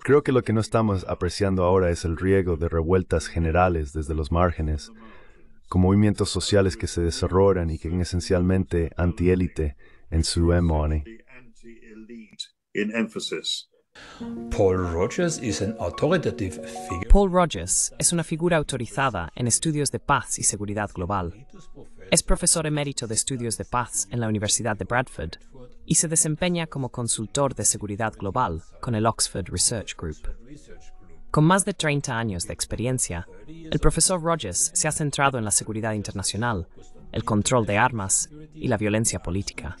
Creo que lo que no estamos apreciando ahora es el riego de revueltas generales desde los márgenes, con movimientos sociales que se desarrollan y que son esencialmente antiélite en su emoción. Paul Rogers, is Paul Rogers es una figura autorizada en estudios de paz y seguridad global. Es profesor emérito de estudios de paz en la Universidad de Bradford y se desempeña como consultor de seguridad global con el Oxford Research Group. Con más de 30 años de experiencia, el profesor Rogers se ha centrado en la seguridad internacional, el control de armas y la violencia política.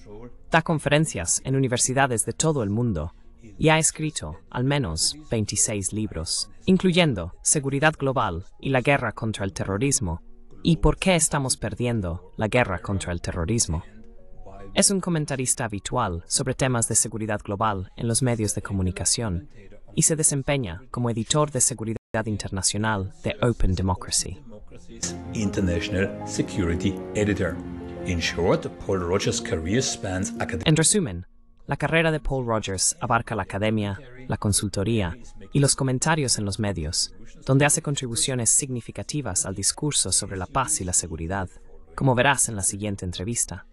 Da conferencias en universidades de todo el mundo y ha escrito al menos 26 libros, incluyendo Seguridad Global y la guerra contra el terrorismo y por qué estamos perdiendo la guerra contra el terrorismo. Es un comentarista habitual sobre temas de seguridad global en los medios de comunicación y se desempeña como editor de seguridad internacional de Open Democracy. en resumen, la carrera de Paul Rogers abarca la academia, la consultoría y los comentarios en los medios, donde hace contribuciones significativas al discurso sobre la paz y la seguridad, como verás en la siguiente entrevista.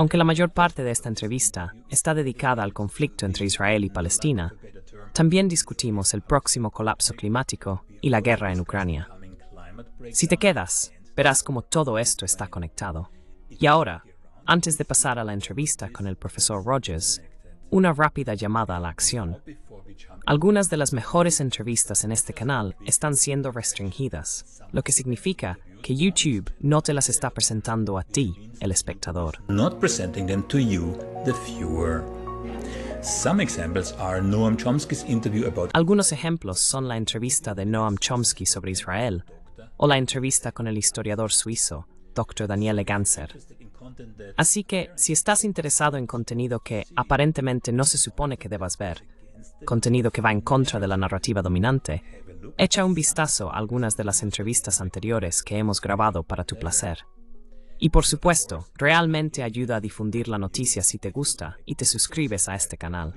Aunque la mayor parte de esta entrevista está dedicada al conflicto entre Israel y Palestina, también discutimos el próximo colapso climático y la guerra en Ucrania. Si te quedas, verás cómo todo esto está conectado. Y ahora, antes de pasar a la entrevista con el profesor Rogers, una rápida llamada a la acción. Algunas de las mejores entrevistas en este canal están siendo restringidas, lo que significa que YouTube no te las está presentando a ti, el espectador. Algunos ejemplos son la entrevista de Noam Chomsky sobre Israel o la entrevista con el historiador suizo Dr. Daniele Ganser. Así que si estás interesado en contenido que aparentemente no se supone que debas ver, contenido que va en contra de la narrativa dominante, Echa un vistazo a algunas de las entrevistas anteriores que hemos grabado para tu placer. Y por supuesto, realmente ayuda a difundir la noticia si te gusta y te suscribes a este canal.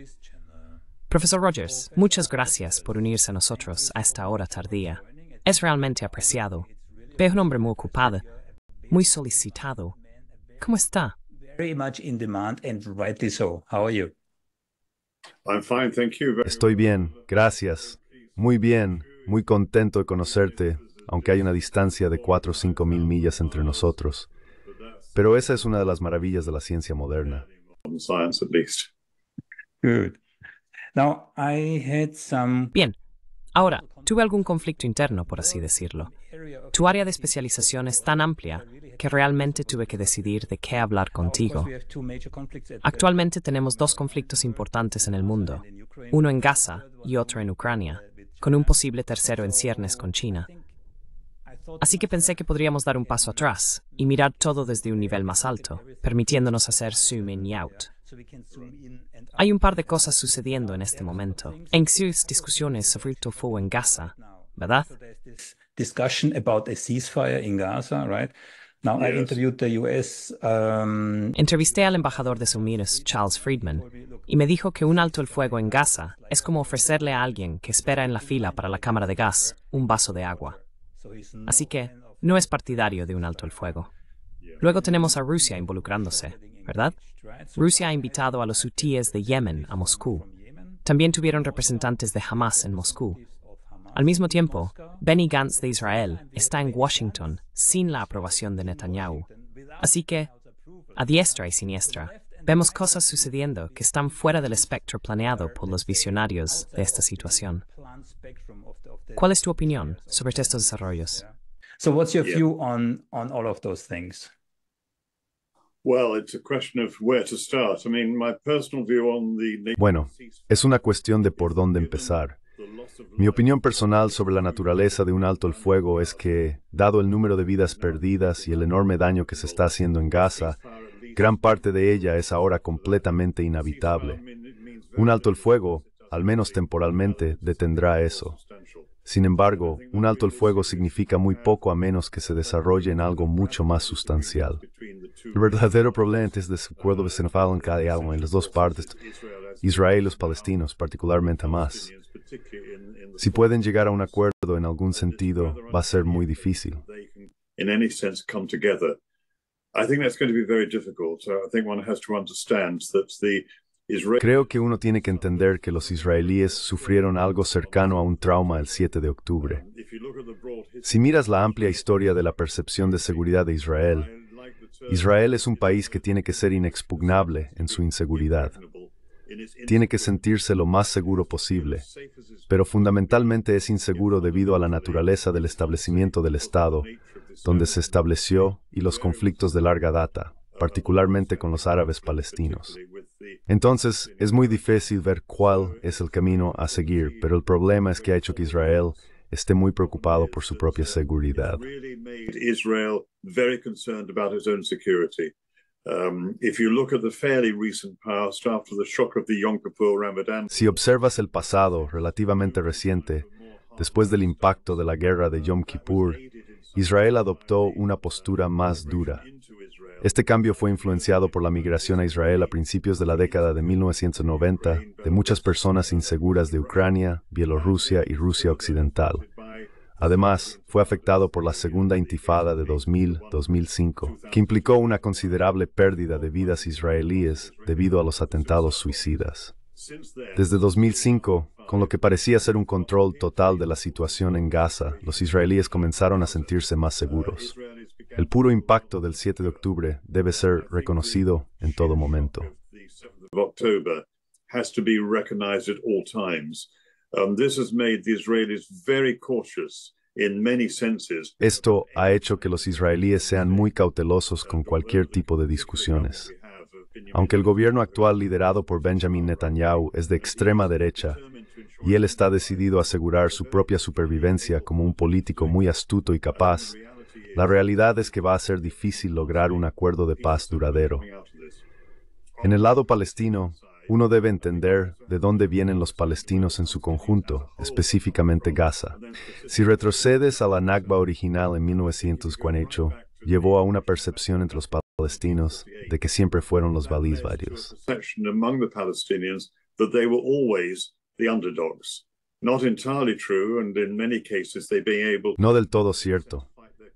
Profesor Rogers, muchas gracias por unirse a nosotros a esta hora tardía. Es realmente apreciado. Veo un hombre muy ocupado, muy solicitado. ¿Cómo está? Estoy bien, gracias. Muy bien. Muy contento de conocerte, aunque hay una distancia de 4 o 5 mil millas entre nosotros. Pero esa es una de las maravillas de la ciencia moderna. Bien. Ahora, tuve algún conflicto interno, por así decirlo. Tu área de especialización es tan amplia que realmente tuve que decidir de qué hablar contigo. Actualmente tenemos dos conflictos importantes en el mundo, uno en Gaza y otro en Ucrania con un posible tercero en ciernes con China. Así que pensé que podríamos dar un paso atrás y mirar todo desde un nivel más alto, permitiéndonos hacer zoom in y out. Hay un par de cosas sucediendo en este momento. discusiones sobre el tofu en Gaza, ¿verdad? Gaza, Um, Entrevisté al embajador de Sumiris, Charles Friedman, y me dijo que un alto el fuego en Gaza es como ofrecerle a alguien que espera en la fila para la cámara de gas un vaso de agua. Así que no es partidario de un alto el fuego. Luego tenemos a Rusia involucrándose, ¿verdad? Rusia ha invitado a los hutíes de Yemen a Moscú. También tuvieron representantes de Hamas en Moscú, al mismo tiempo, Benny Gantz de Israel está en Washington sin la aprobación de Netanyahu. Así que, a diestra y siniestra, vemos cosas sucediendo que están fuera del espectro planeado por los visionarios de esta situación. ¿Cuál es tu opinión sobre estos desarrollos? Bueno, es una cuestión de por dónde empezar. Mi opinión personal sobre la naturaleza de un alto el fuego es que, dado el número de vidas perdidas y el enorme daño que se está haciendo en Gaza, gran parte de ella es ahora completamente inhabitable. Un alto el fuego, al menos temporalmente, detendrá eso. Sin embargo, un alto el fuego significa muy poco a menos que se desarrolle en algo mucho más sustancial. El verdadero problema es de acuerdo desenfado en cada en las dos partes. Israel y los palestinos, particularmente Hamas. Si pueden llegar a un acuerdo en algún sentido, va a ser muy difícil. Creo que uno tiene que entender que los israelíes sufrieron algo cercano a un trauma el 7 de octubre. Si miras la amplia historia de la percepción de seguridad de Israel, Israel es un país que tiene que ser inexpugnable en su inseguridad tiene que sentirse lo más seguro posible, pero fundamentalmente es inseguro debido a la naturaleza del establecimiento del Estado, donde se estableció, y los conflictos de larga data, particularmente con los árabes palestinos. Entonces, es muy difícil ver cuál es el camino a seguir, pero el problema es que ha hecho que Israel esté muy preocupado por su propia seguridad. Si observas el pasado relativamente reciente, después del impacto de la guerra de Yom Kippur, Israel adoptó una postura más dura. Este cambio fue influenciado por la migración a Israel a principios de la década de 1990 de muchas personas inseguras de Ucrania, Bielorrusia y Rusia Occidental. Además, fue afectado por la segunda intifada de 2000-2005, que implicó una considerable pérdida de vidas israelíes debido a los atentados suicidas. Desde 2005, con lo que parecía ser un control total de la situación en Gaza, los israelíes comenzaron a sentirse más seguros. El puro impacto del 7 de octubre debe ser reconocido en todo momento. Esto ha hecho que los israelíes sean muy cautelosos con cualquier tipo de discusiones. Aunque el gobierno actual liderado por Benjamin Netanyahu es de extrema derecha y él está decidido a asegurar su propia supervivencia como un político muy astuto y capaz, la realidad es que va a ser difícil lograr un acuerdo de paz duradero. En el lado palestino, uno debe entender de dónde vienen los palestinos en su conjunto, específicamente Gaza. Si retrocedes a la Nakba original en 1948, llevó a una percepción entre los palestinos de que siempre fueron los varios. No del todo cierto.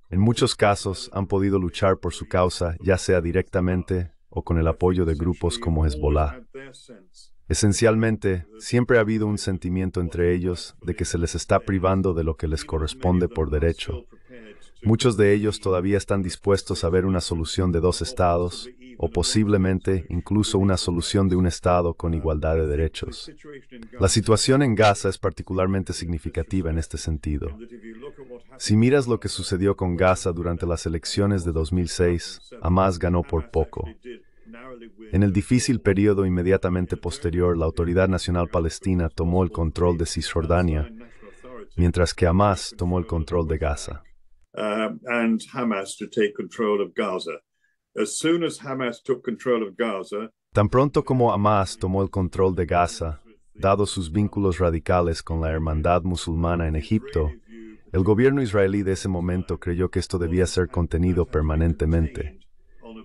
En muchos casos han podido luchar por su causa, ya sea directamente o con el apoyo de grupos como Hezbollah. Esencialmente, siempre ha habido un sentimiento entre ellos de que se les está privando de lo que les corresponde por derecho. Muchos de ellos todavía están dispuestos a ver una solución de dos estados, o posiblemente incluso una solución de un Estado con igualdad de derechos. La situación en Gaza es particularmente significativa en este sentido. Si miras lo que sucedió con Gaza durante las elecciones de 2006, Hamas ganó por poco. En el difícil periodo inmediatamente posterior, la Autoridad Nacional Palestina tomó el control de Cisjordania, mientras que Hamas tomó el control de Gaza. Tan pronto como Hamas tomó el control de Gaza, dado sus vínculos radicales con la hermandad musulmana en Egipto, el gobierno israelí de ese momento creyó que esto debía ser contenido permanentemente.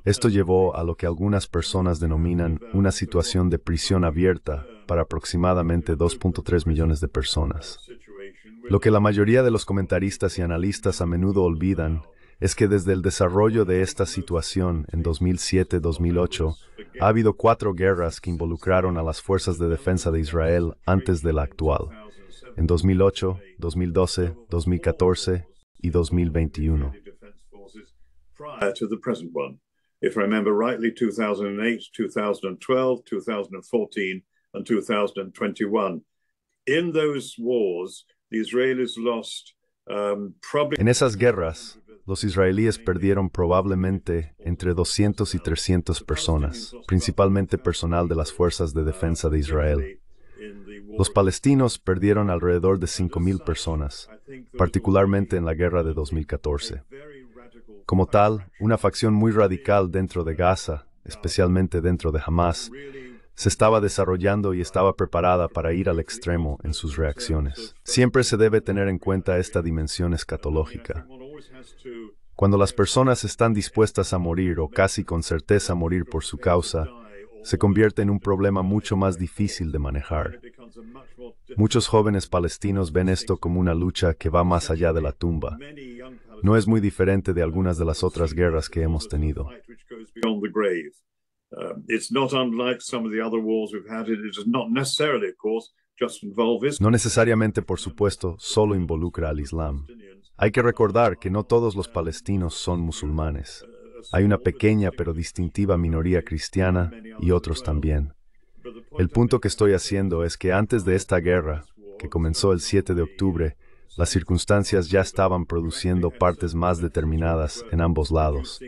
Esto llevó a lo que algunas personas denominan una situación de prisión abierta para aproximadamente 2.3 millones de personas. Lo que la mayoría de los comentaristas y analistas a menudo olvidan es que desde el desarrollo de esta situación en 2007-2008, ha habido cuatro guerras que involucraron a las fuerzas de defensa de Israel antes de la actual, en 2008, 2012, 2014 y 2021 if I remember rightly, 2008, 2012, 2014, and 2021. Um, en esas guerras, los israelíes perdieron probablemente entre 200 y 300 personas, principalmente personal de las Fuerzas de Defensa de Israel. Los palestinos perdieron alrededor de 5.000 personas, particularmente en la guerra de 2014. Como tal, una facción muy radical dentro de Gaza, especialmente dentro de Hamas, se estaba desarrollando y estaba preparada para ir al extremo en sus reacciones. Siempre se debe tener en cuenta esta dimensión escatológica. Cuando las personas están dispuestas a morir o casi con certeza morir por su causa, se convierte en un problema mucho más difícil de manejar. Muchos jóvenes palestinos ven esto como una lucha que va más allá de la tumba. No es muy diferente de algunas de las otras guerras que hemos tenido. No necesariamente, por supuesto, solo involucra al Islam. Hay que recordar que no todos los palestinos son musulmanes. Hay una pequeña pero distintiva minoría cristiana y otros también. El punto que estoy haciendo es que antes de esta guerra, que comenzó el 7 de octubre, las circunstancias ya estaban produciendo partes más determinadas en ambos lados.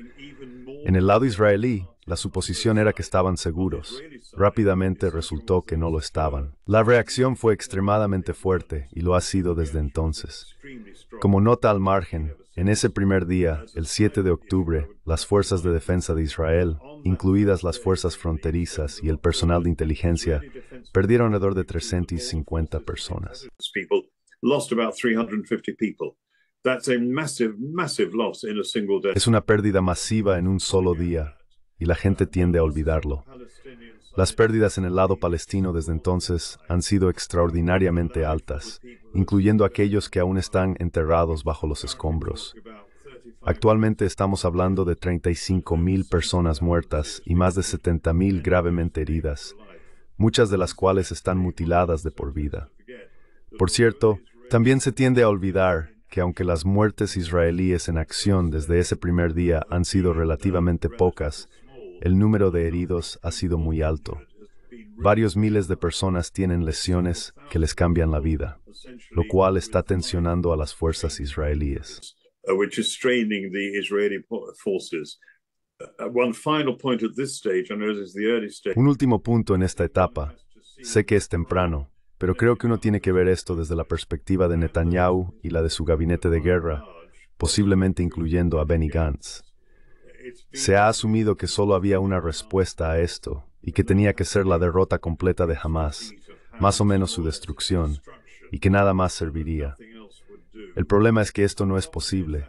En el lado israelí, la suposición era que estaban seguros. Rápidamente resultó que no lo estaban. La reacción fue extremadamente fuerte y lo ha sido desde entonces. Como nota al margen, en ese primer día, el 7 de octubre, las fuerzas de defensa de Israel, incluidas las fuerzas fronterizas y el personal de inteligencia, perdieron alrededor de 350 personas. Es una pérdida masiva en un solo día y la gente tiende a olvidarlo. Las pérdidas en el lado palestino desde entonces han sido extraordinariamente altas, incluyendo aquellos que aún están enterrados bajo los escombros. Actualmente estamos hablando de 35.000 personas muertas y más de 70.000 gravemente heridas, muchas de las cuales están mutiladas de por vida. Por cierto, también se tiende a olvidar que aunque las muertes israelíes en acción desde ese primer día han sido relativamente pocas, el número de heridos ha sido muy alto. Varios miles de personas tienen lesiones que les cambian la vida, lo cual está tensionando a las fuerzas israelíes. Un último punto en esta etapa. Sé que es temprano, pero creo que uno tiene que ver esto desde la perspectiva de Netanyahu y la de su gabinete de guerra, posiblemente incluyendo a Benny Gantz. Se ha asumido que solo había una respuesta a esto y que tenía que ser la derrota completa de Hamas, más o menos su destrucción, y que nada más serviría. El problema es que esto no es posible.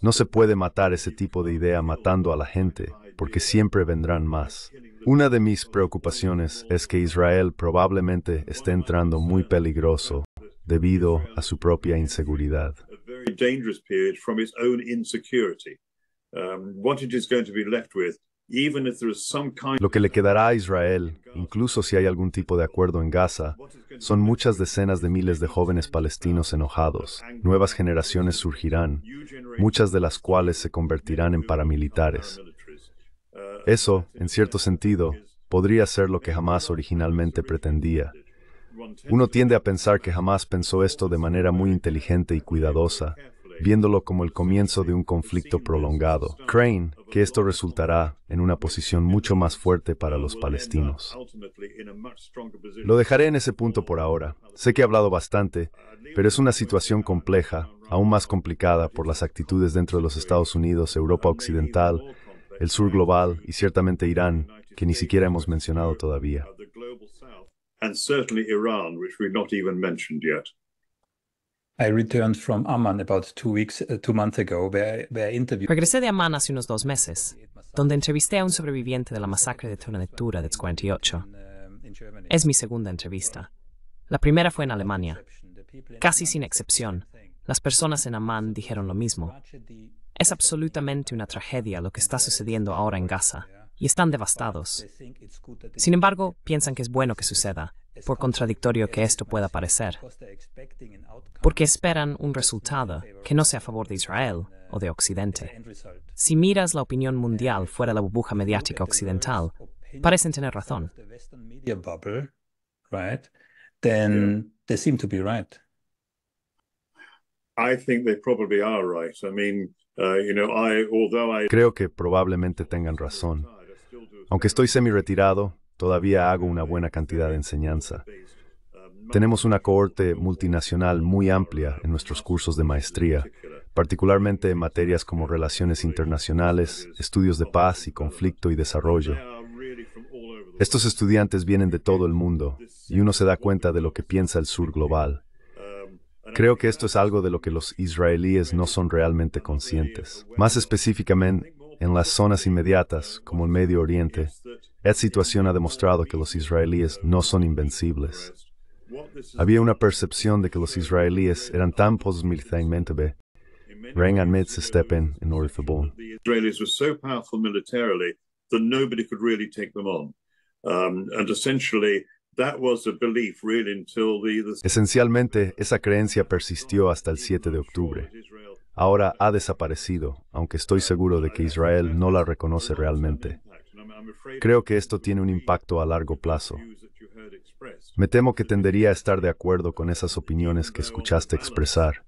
No se puede matar ese tipo de idea matando a la gente, porque siempre vendrán más. Una de mis preocupaciones es que Israel probablemente esté entrando muy peligroso debido a su propia inseguridad. Lo que le quedará a Israel, incluso si hay algún tipo de acuerdo en Gaza, son muchas decenas de miles de jóvenes palestinos enojados. Nuevas generaciones surgirán, muchas de las cuales se convertirán en paramilitares. Eso, en cierto sentido, podría ser lo que jamás originalmente pretendía. Uno tiende a pensar que jamás pensó esto de manera muy inteligente y cuidadosa, viéndolo como el comienzo de un conflicto prolongado. Crane, que esto resultará en una posición mucho más fuerte para los palestinos. Lo dejaré en ese punto por ahora. Sé que he hablado bastante, pero es una situación compleja, aún más complicada por las actitudes dentro de los Estados Unidos, Europa Occidental el sur global y ciertamente Irán, que ni siquiera hemos mencionado todavía. Regresé de Amman hace unos dos meses, donde entrevisté a un sobreviviente de la masacre de Tura de 1948. Es mi segunda entrevista. La primera fue en Alemania. Casi sin excepción, las personas en Amman dijeron lo mismo. Es absolutamente una tragedia lo que está sucediendo ahora en Gaza y están devastados. Sin embargo, piensan que es bueno que suceda, por contradictorio que esto pueda parecer, porque esperan un resultado que no sea a favor de Israel o de Occidente. Si miras la opinión mundial fuera de la burbuja mediática occidental, parecen tener razón. Uh, Creo que probablemente tengan razón. Aunque estoy semi-retirado, todavía hago una buena cantidad de enseñanza. Tenemos una cohorte multinacional muy amplia en nuestros cursos de maestría, particularmente en materias como relaciones internacionales, estudios de paz y conflicto y desarrollo. Estos estudiantes vienen de todo el mundo y uno se da cuenta de lo que piensa el sur global. Creo que esto es algo de lo que los israelíes no son realmente conscientes. Más específicamente, en las zonas inmediatas, como el Medio Oriente, esta situación ha demostrado que los israelíes no son invencibles. Había una percepción de que los israelíes eran tan posmilitarmente. Reagan step in Israelis were so powerful militarily that nobody could really um, Esencialmente, esa creencia persistió hasta el 7 de octubre. Ahora ha desaparecido, aunque estoy seguro de que Israel no la reconoce realmente. Creo que esto tiene un impacto a largo plazo. Me temo que tendería a estar de acuerdo con esas opiniones que escuchaste expresar.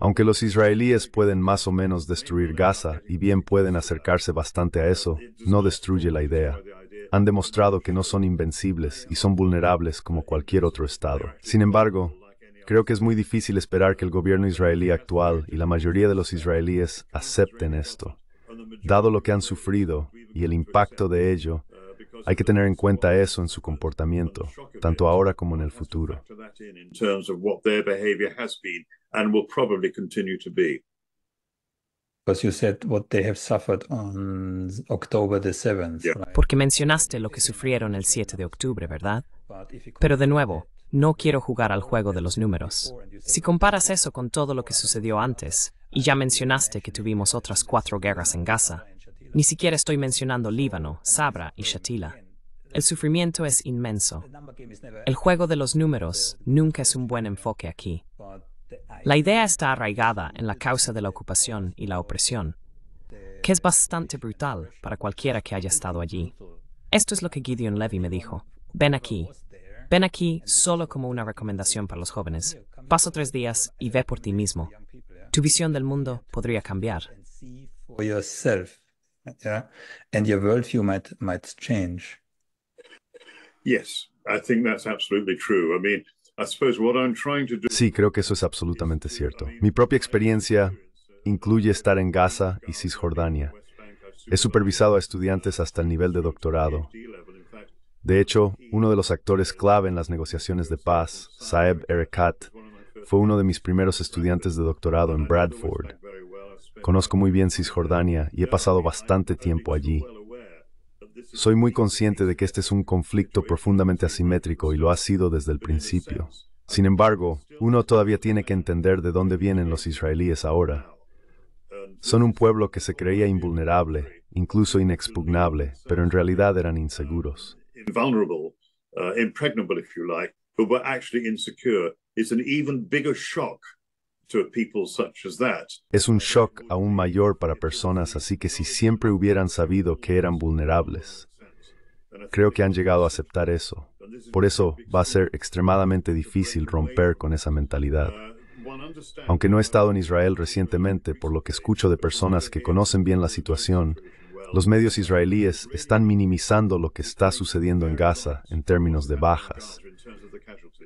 Aunque los israelíes pueden más o menos destruir Gaza y bien pueden acercarse bastante a eso, no destruye la idea han demostrado que no son invencibles y son vulnerables como cualquier otro Estado. Sin embargo, creo que es muy difícil esperar que el gobierno israelí actual y la mayoría de los israelíes acepten esto. Dado lo que han sufrido y el impacto de ello, hay que tener en cuenta eso en su comportamiento, tanto ahora como en el futuro. Porque mencionaste lo que sufrieron el 7 de octubre, ¿verdad? Pero de nuevo, no quiero jugar al juego de los números. Si comparas eso con todo lo que sucedió antes, y ya mencionaste que tuvimos otras cuatro guerras en Gaza, ni siquiera estoy mencionando Líbano, Sabra y Shatila. El sufrimiento es inmenso. El juego de los números nunca es un buen enfoque aquí. La idea está arraigada en la causa de la ocupación y la opresión, que es bastante brutal para cualquiera que haya estado allí. Esto es lo que Gideon Levy me dijo. Ven aquí. Ven aquí solo como una recomendación para los jóvenes. Paso tres días y ve por ti mismo. Tu visión del mundo podría cambiar. Yes, I think that's absolutely true. I mean, Sí, creo que eso es absolutamente cierto. Mi propia experiencia incluye estar en Gaza y Cisjordania. He supervisado a estudiantes hasta el nivel de doctorado. De hecho, uno de los actores clave en las negociaciones de paz, Saeb Erekat, fue uno de mis primeros estudiantes de doctorado en Bradford. Conozco muy bien Cisjordania y he pasado bastante tiempo allí. Soy muy consciente de que este es un conflicto profundamente asimétrico y lo ha sido desde el principio. Sin embargo, uno todavía tiene que entender de dónde vienen los israelíes ahora. Son un pueblo que se creía invulnerable, incluso inexpugnable, pero en realidad eran inseguros. an even bigger shock es un shock aún mayor para personas así que si siempre hubieran sabido que eran vulnerables. Creo que han llegado a aceptar eso. Por eso va a ser extremadamente difícil romper con esa mentalidad. Aunque no he estado en Israel recientemente, por lo que escucho de personas que conocen bien la situación, los medios israelíes están minimizando lo que está sucediendo en Gaza en términos de bajas.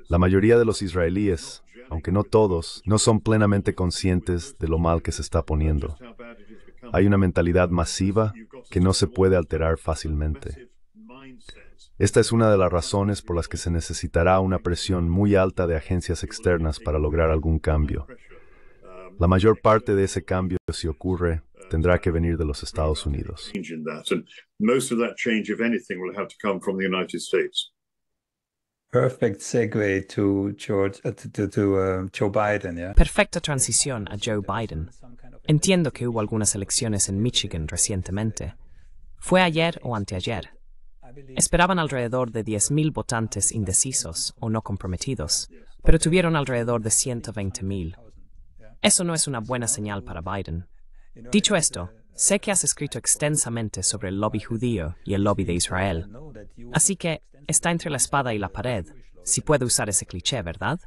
La mayoría de los israelíes, aunque no todos, no son plenamente conscientes de lo mal que se está poniendo. Hay una mentalidad masiva que no se puede alterar fácilmente. Esta es una de las razones por las que se necesitará una presión muy alta de agencias externas para lograr algún cambio. La mayor parte de ese cambio, si ocurre, tendrá que venir de los Estados Unidos. Perfecta transición a Joe Biden. Entiendo que hubo algunas elecciones en Michigan recientemente. Fue ayer o anteayer. Esperaban alrededor de 10.000 votantes indecisos o no comprometidos, pero tuvieron alrededor de 120.000. Eso no es una buena señal para Biden. Dicho esto, Sé que has escrito extensamente sobre el lobby judío y el lobby de Israel. Así que está entre la espada y la pared. Si puedo usar ese cliché, ¿verdad?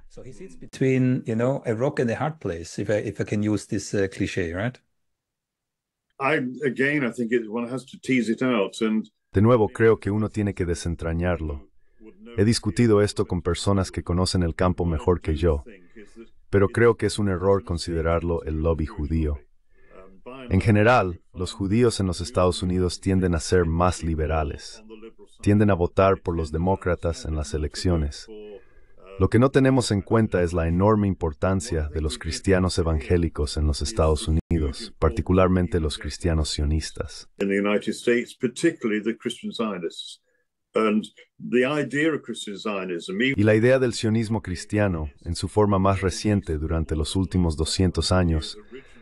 De nuevo, creo que uno tiene que desentrañarlo. He discutido esto con personas que conocen el campo mejor que yo, pero creo que es un error considerarlo el lobby judío. En general, los judíos en los Estados Unidos tienden a ser más liberales, tienden a votar por los demócratas en las elecciones. Lo que no tenemos en cuenta es la enorme importancia de los cristianos evangélicos en los Estados Unidos, particularmente los cristianos sionistas. Y la idea del sionismo cristiano, en su forma más reciente durante los últimos 200 años,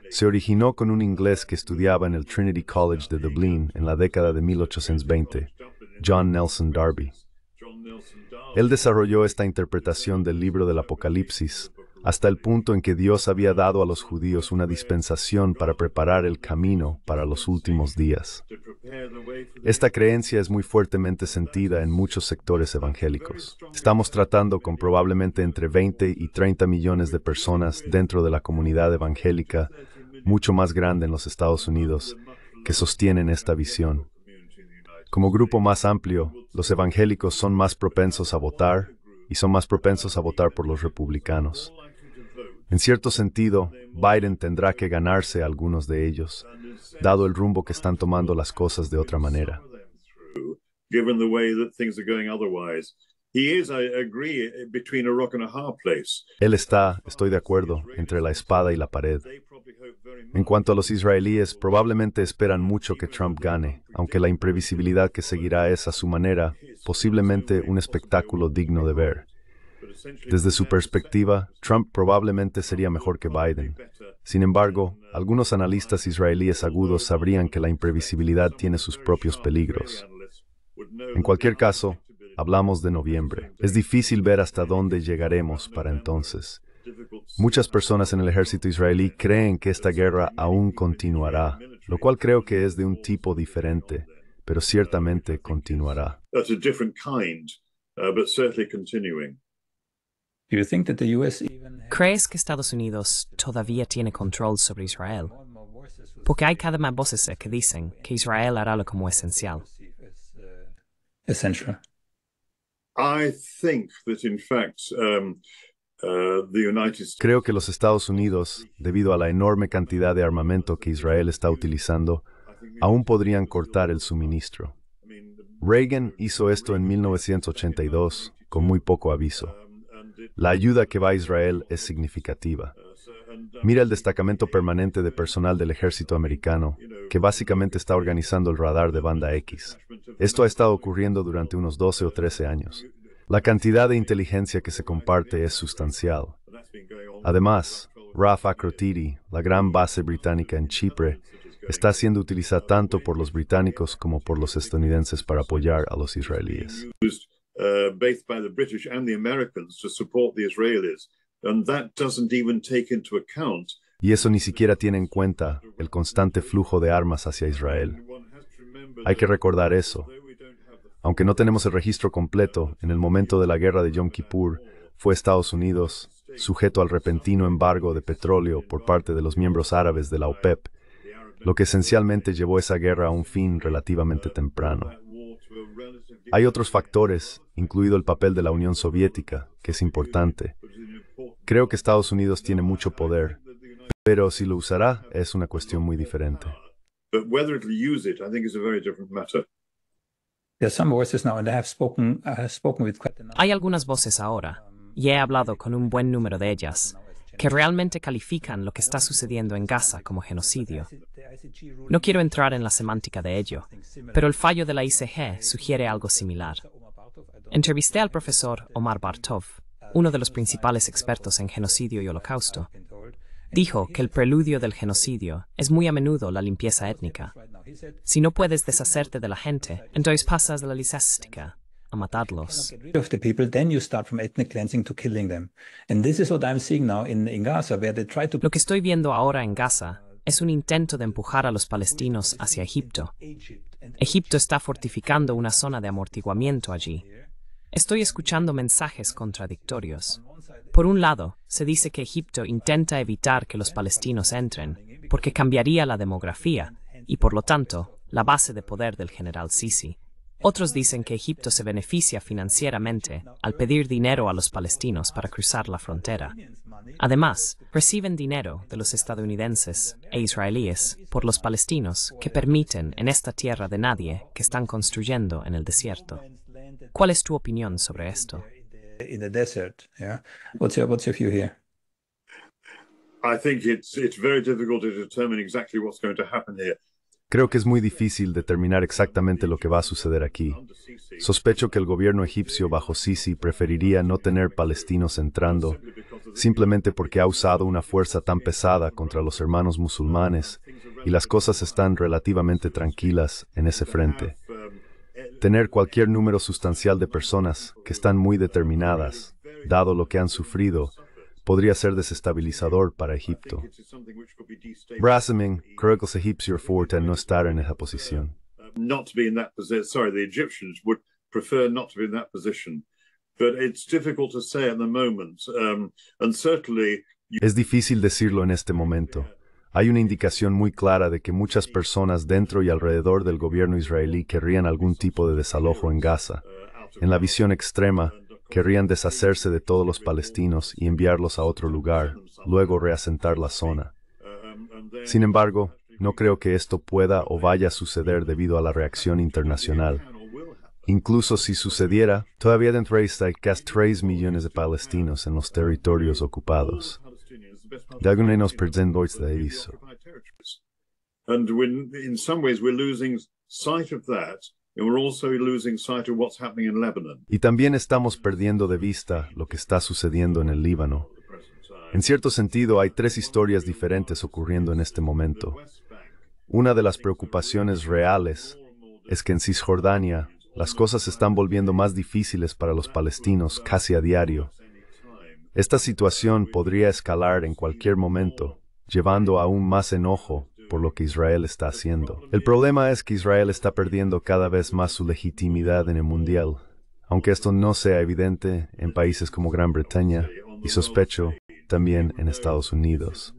se originó con un inglés que estudiaba en el Trinity College de Dublín en la década de 1820, John Nelson Darby. Él desarrolló esta interpretación del libro del Apocalipsis hasta el punto en que Dios había dado a los judíos una dispensación para preparar el camino para los últimos días. Esta creencia es muy fuertemente sentida en muchos sectores evangélicos. Estamos tratando con probablemente entre 20 y 30 millones de personas dentro de la comunidad evangélica mucho más grande en los Estados Unidos, que sostienen esta visión. Como grupo más amplio, los evangélicos son más propensos a votar y son más propensos a votar por los republicanos. En cierto sentido, Biden tendrá que ganarse a algunos de ellos, dado el rumbo que están tomando las cosas de otra manera. Él está, estoy de acuerdo, entre la espada y la pared. En cuanto a los israelíes, probablemente esperan mucho que Trump gane, aunque la imprevisibilidad que seguirá es, a su manera, posiblemente un espectáculo digno de ver. Desde su perspectiva, Trump probablemente sería mejor que Biden. Sin embargo, algunos analistas israelíes agudos sabrían que la imprevisibilidad tiene sus propios peligros. En cualquier caso, Hablamos de noviembre. Es difícil ver hasta dónde llegaremos para entonces. Muchas personas en el ejército israelí creen que esta guerra aún continuará, lo cual creo que es de un tipo diferente, pero ciertamente continuará. ¿Crees que Estados Unidos todavía tiene control sobre Israel? Porque hay cada más voces que dicen que Israel hará lo como esencial. Esencial. Creo que los Estados Unidos, debido a la enorme cantidad de armamento que Israel está utilizando, aún podrían cortar el suministro. Reagan hizo esto en 1982 con muy poco aviso. La ayuda que va a Israel es significativa. Mira el destacamento permanente de personal del ejército americano, que básicamente está organizando el radar de banda X. Esto ha estado ocurriendo durante unos 12 o 13 años. La cantidad de inteligencia que se comparte es sustancial. Además, RAF Akrotiri, la gran base británica en Chipre, está siendo utilizada tanto por los británicos como por los estadounidenses para apoyar a los israelíes y eso ni siquiera tiene en cuenta el constante flujo de armas hacia Israel. Hay que recordar eso. Aunque no tenemos el registro completo, en el momento de la guerra de Yom Kippur fue Estados Unidos sujeto al repentino embargo de petróleo por parte de los miembros árabes de la OPEP, e lo que esencialmente llevó esa guerra a un fin relativamente temprano. Hay otros factores, incluido el papel de la Unión Soviética, que es importante. Creo que Estados Unidos tiene mucho poder, pero si lo usará es una cuestión muy diferente. Hay algunas voces ahora, y he hablado con un buen número de ellas que realmente califican lo que está sucediendo en Gaza como genocidio. No quiero entrar en la semántica de ello, pero el fallo de la ICG sugiere algo similar. Entrevisté al profesor Omar Bartov, uno de los principales expertos en genocidio y holocausto. Dijo que el preludio del genocidio es muy a menudo la limpieza étnica. Si no puedes deshacerte de la gente, entonces pasas a la lisástica, a matarlos. Lo que estoy viendo ahora en Gaza es un intento de empujar a los palestinos hacia Egipto. Egipto está fortificando una zona de amortiguamiento allí. Estoy escuchando mensajes contradictorios. Por un lado, se dice que Egipto intenta evitar que los palestinos entren, porque cambiaría la demografía y, por lo tanto, la base de poder del general Sisi. Otros dicen que Egipto se beneficia financieramente al pedir dinero a los palestinos para cruzar la frontera. Además, reciben dinero de los estadounidenses e israelíes por los palestinos que permiten en esta tierra de nadie que están construyendo en el desierto. ¿Cuál es tu opinión sobre esto? in I think it's it's very difficult to determine exactly what's going to Creo que es muy difícil determinar exactamente lo que va a suceder aquí. Sospecho que el gobierno egipcio bajo Sisi preferiría no tener palestinos entrando, simplemente porque ha usado una fuerza tan pesada contra los hermanos musulmanes y las cosas están relativamente tranquilas en ese frente. Tener cualquier número sustancial de personas que están muy determinadas, dado lo que han sufrido, podría ser desestabilizador para Egipto. Brassemin, creo que los egipcios no estar en esa posición. es difícil decirlo en este momento. Hay una indicación muy clara de que muchas personas dentro y alrededor del gobierno israelí querrían algún tipo de desalojo en Gaza. En la visión extrema, querrían deshacerse de todos los palestinos y enviarlos a otro lugar, luego reasentar la zona. Sin embargo, no creo que esto pueda o vaya a suceder debido a la reacción internacional. Incluso si sucediera, todavía dentro de casi 3 millones de palestinos en los territorios ocupados. De alguna nos perdemos de eso. Y también estamos perdiendo de vista lo que está sucediendo en el Líbano. En cierto sentido, hay tres historias diferentes ocurriendo en este momento. Una de las preocupaciones reales es que en Cisjordania las cosas se están volviendo más difíciles para los palestinos casi a diario. Esta situación podría escalar en cualquier momento, llevando aún más enojo por lo que Israel está haciendo. El problema es que Israel está perdiendo cada vez más su legitimidad en el mundial, aunque esto no sea evidente en países como Gran Bretaña y sospecho también en Estados Unidos.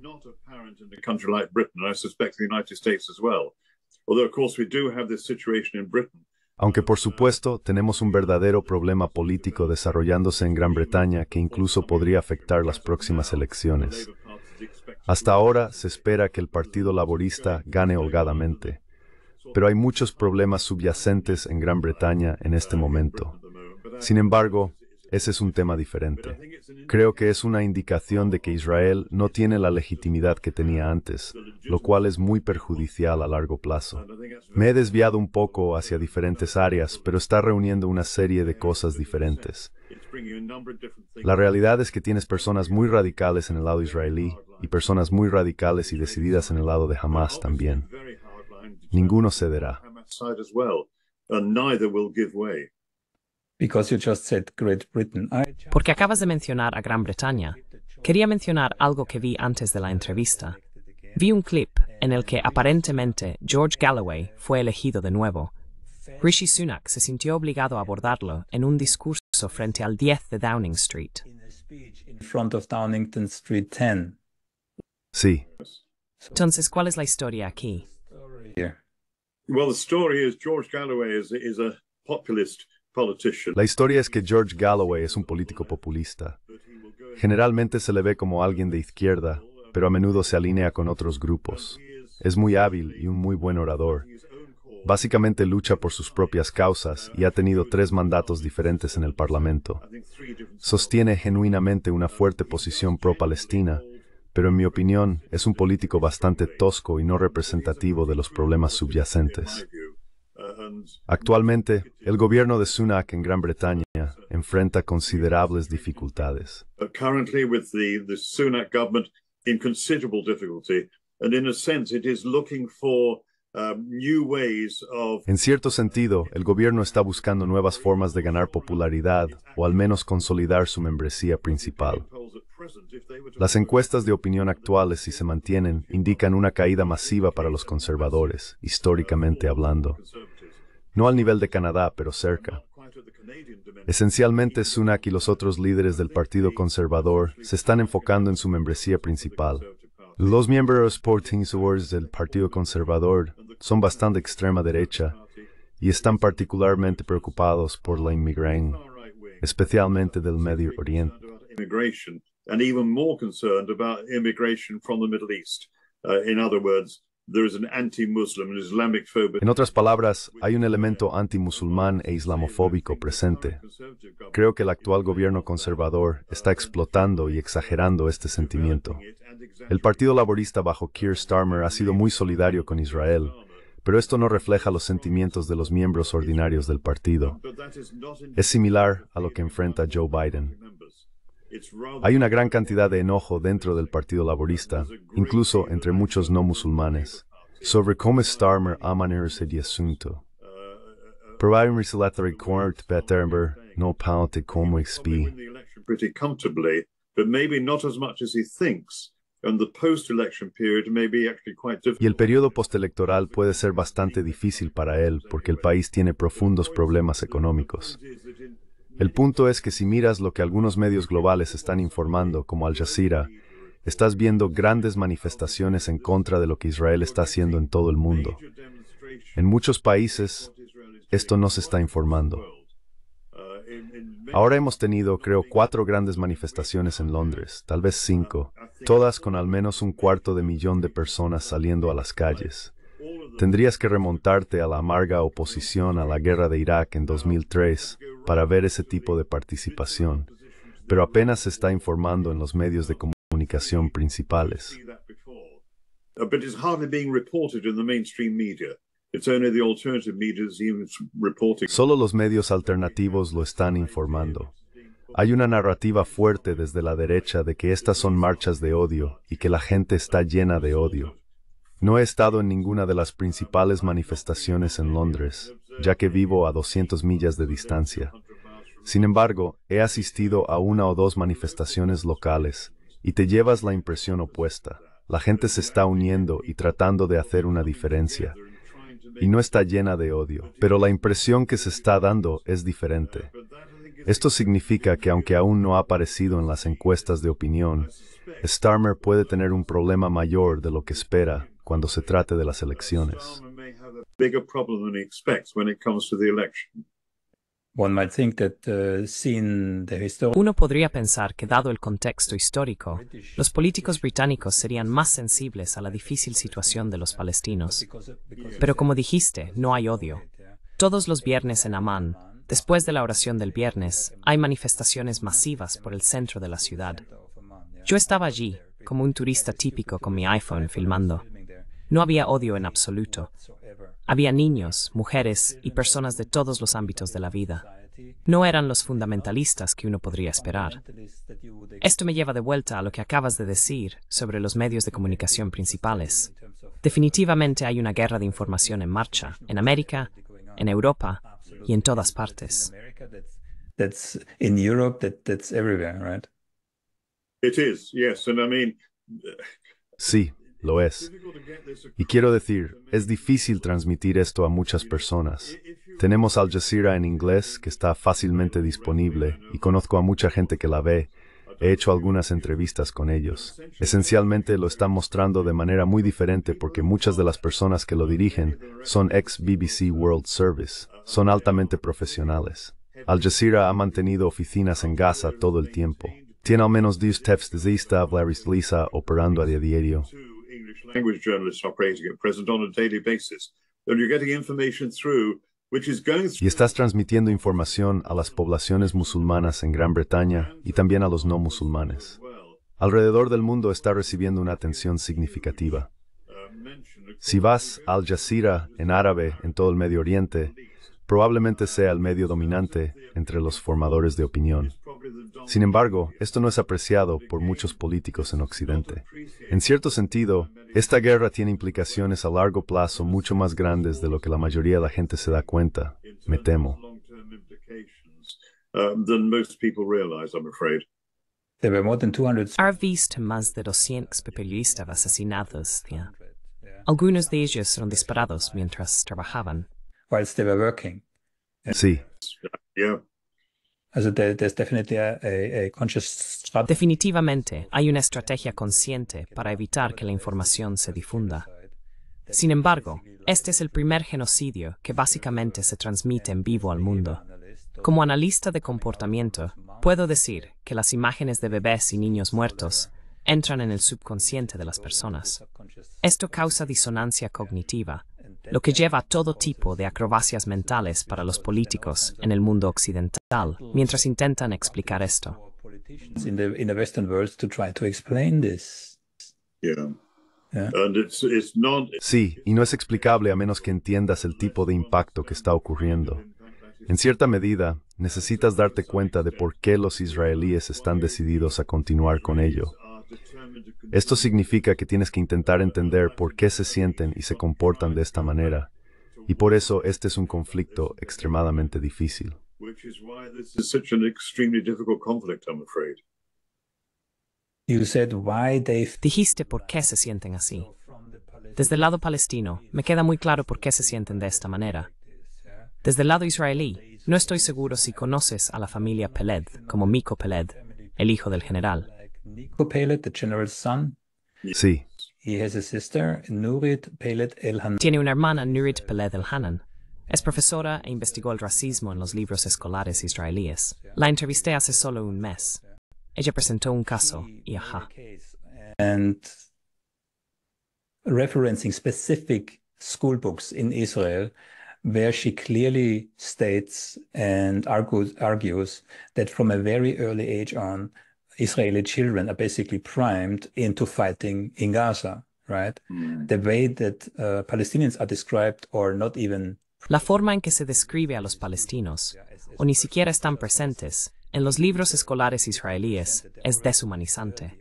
Aunque por supuesto tenemos un verdadero problema político desarrollándose en Gran Bretaña que incluso podría afectar las próximas elecciones. Hasta ahora se espera que el Partido Laborista gane holgadamente, pero hay muchos problemas subyacentes en Gran Bretaña en este momento. Sin embargo, ese es un tema diferente. Creo que es una indicación de que Israel no tiene la legitimidad que tenía antes, lo cual es muy perjudicial a largo plazo. Me he desviado un poco hacia diferentes áreas, pero está reuniendo una serie de cosas diferentes. La realidad es que tienes personas muy radicales en el lado israelí y personas muy radicales y decididas en el lado de Hamas también. Ninguno cederá. Porque acabas de mencionar a Gran Bretaña. Quería mencionar algo que vi antes de la entrevista. Vi un clip en el que aparentemente George Galloway fue elegido de nuevo. Rishi Sunak se sintió obligado a abordarlo en un discurso frente al 10 de Downing Street. Sí. Entonces, ¿cuál es la historia aquí? Well, the story is George Galloway is a populist la historia es que George Galloway es un político populista. Generalmente se le ve como alguien de izquierda, pero a menudo se alinea con otros grupos. Es muy hábil y un muy buen orador. Básicamente lucha por sus propias causas y ha tenido tres mandatos diferentes en el Parlamento. Sostiene genuinamente una fuerte posición pro-Palestina, pero en mi opinión es un político bastante tosco y no representativo de los problemas subyacentes. Actualmente, el gobierno de Sunak en Gran Bretaña enfrenta considerables dificultades. en cierto sentido, el gobierno está buscando nuevas formas de ganar popularidad o al menos consolidar su membresía principal. Las encuestas de opinión actuales, si se mantienen, indican una caída masiva para los conservadores, históricamente hablando, no al nivel de Canadá, pero cerca. Esencialmente Sunak y los otros líderes del Partido Conservador se están enfocando en su membresía principal. Los miembros Sporting Awards del Partido Conservador son bastante extrema derecha y están particularmente preocupados por la inmigración, especialmente del Medio Oriente. En otras palabras, hay un elemento antimusulmán e islamofóbico presente. Creo que el actual gobierno conservador está explotando y exagerando este sentimiento. El Partido Laborista bajo Keir Starmer ha sido muy solidario con Israel, pero esto no refleja los sentimientos de los miembros ordinarios del partido. Es similar a lo que enfrenta Joe Biden. Hay una gran cantidad de enojo dentro del Partido Laborista, incluso entre muchos no musulmanes, sobre cómo Starmer ha manejado el asunto. no Y el periodo postelectoral puede ser bastante difícil para él porque el país tiene profundos problemas económicos. El punto es que si miras lo que algunos medios globales están informando, como Al Jazeera, estás viendo grandes manifestaciones en contra de lo que Israel está haciendo en todo el mundo. En muchos países, esto no se está informando. Ahora hemos tenido, creo, cuatro grandes manifestaciones en Londres, tal vez cinco, todas con al menos un cuarto de millón de personas saliendo a las calles. Tendrías que remontarte a la amarga oposición a la guerra de Irak en 2003 para ver ese tipo de participación, pero apenas se está informando en los medios de comunicación principales. Solo los medios alternativos lo están informando. Hay una narrativa fuerte desde la derecha de que estas son marchas de odio y que la gente está llena de odio. No he estado en ninguna de las principales manifestaciones en Londres, ya que vivo a 200 millas de distancia. Sin embargo, he asistido a una o dos manifestaciones locales y te llevas la impresión opuesta. La gente se está uniendo y tratando de hacer una diferencia. Y no está llena de odio, pero la impresión que se está dando es diferente. Esto significa que aunque aún no ha aparecido en las encuestas de opinión, Starmer puede tener un problema mayor de lo que espera cuando se trate de las elecciones. Uh, Uno podría pensar que dado el contexto histórico, los políticos británicos serían más sensibles a la difícil situación de los palestinos. Pero como dijiste, no hay odio. Todos los viernes en Amán, después de la oración del viernes, hay manifestaciones masivas por el centro de la ciudad. Yo estaba allí, como un turista típico con mi iPhone filmando. No había odio en absoluto. Había niños, mujeres y personas de todos los ámbitos de la vida. No eran los fundamentalistas que uno podría esperar. Esto me lleva de vuelta a lo que acabas de decir sobre los medios de comunicación principales. Definitivamente hay una guerra de información en marcha, en América, en Europa y en todas partes. Sí, lo es. Y quiero decir, es difícil transmitir esto a muchas personas. Tenemos Al Jazeera en inglés, que está fácilmente disponible, y conozco a mucha gente que la ve. He hecho algunas entrevistas con ellos. Esencialmente lo están mostrando de manera muy diferente porque muchas de las personas que lo dirigen son ex BBC World Service, son altamente profesionales. Al Jazeera ha mantenido oficinas en Gaza todo el tiempo. Tiene al menos 10 TEFs de Zista, Lisa operando a diario y estás transmitiendo información a las poblaciones musulmanas en Gran Bretaña y también a los no musulmanes. Alrededor del mundo está recibiendo una atención significativa. Si vas Al Jazeera en árabe en todo el Medio Oriente, probablemente sea el medio dominante entre los formadores de opinión. Sin embargo, esto no es apreciado por muchos políticos en Occidente. En cierto sentido, esta guerra tiene implicaciones a largo plazo mucho más grandes de lo que la mayoría de la gente se da cuenta, me temo. más de periodistas asesinados. Algunos de ellos fueron disparados mientras trabajaban. Sí. Eh, eh, Definitivamente hay una estrategia consciente para evitar que la información se difunda. Sin embargo, este es el primer genocidio que básicamente se transmite en vivo al mundo. Como analista de comportamiento, puedo decir que las imágenes de bebés y niños muertos entran en el subconsciente de las personas. Esto causa disonancia cognitiva lo que lleva a todo tipo de acrobacias mentales para los políticos en el mundo occidental mientras intentan explicar esto. Sí, y no es explicable a menos que entiendas el tipo de impacto que está ocurriendo. En cierta medida, necesitas darte cuenta de por qué los israelíes están decididos a continuar con ello. Esto significa que tienes que intentar entender por qué se sienten y se comportan de esta manera, y por eso este es un conflicto extremadamente difícil. Dijiste por qué se sienten así. Desde el lado palestino, me queda muy claro por qué se sienten de esta manera. Desde el lado israelí, no estoy seguro si conoces a la familia Peled como Miko Peled, el hijo del general. Nico Pelet, the general's son. Sí. He has a sister, Nurit Pelet Elhanan. Tiene una hermana, Nurit Pelet Elhanan. Es profesora e investigó el racismo en los libros escolares israelíes. La entrevisté hace solo un mes. Ella presentó un caso, y ajá. And referencing specific school books in Israel, where she clearly states and argues, argues that from a very early age on, Israeli children are basically primed into fighting in Gaza, mm. The way that uh, Palestinians are described or not even La forma en que se describe a los palestinos, o ni siquiera están presentes, en los libros escolares israelíes es deshumanizante.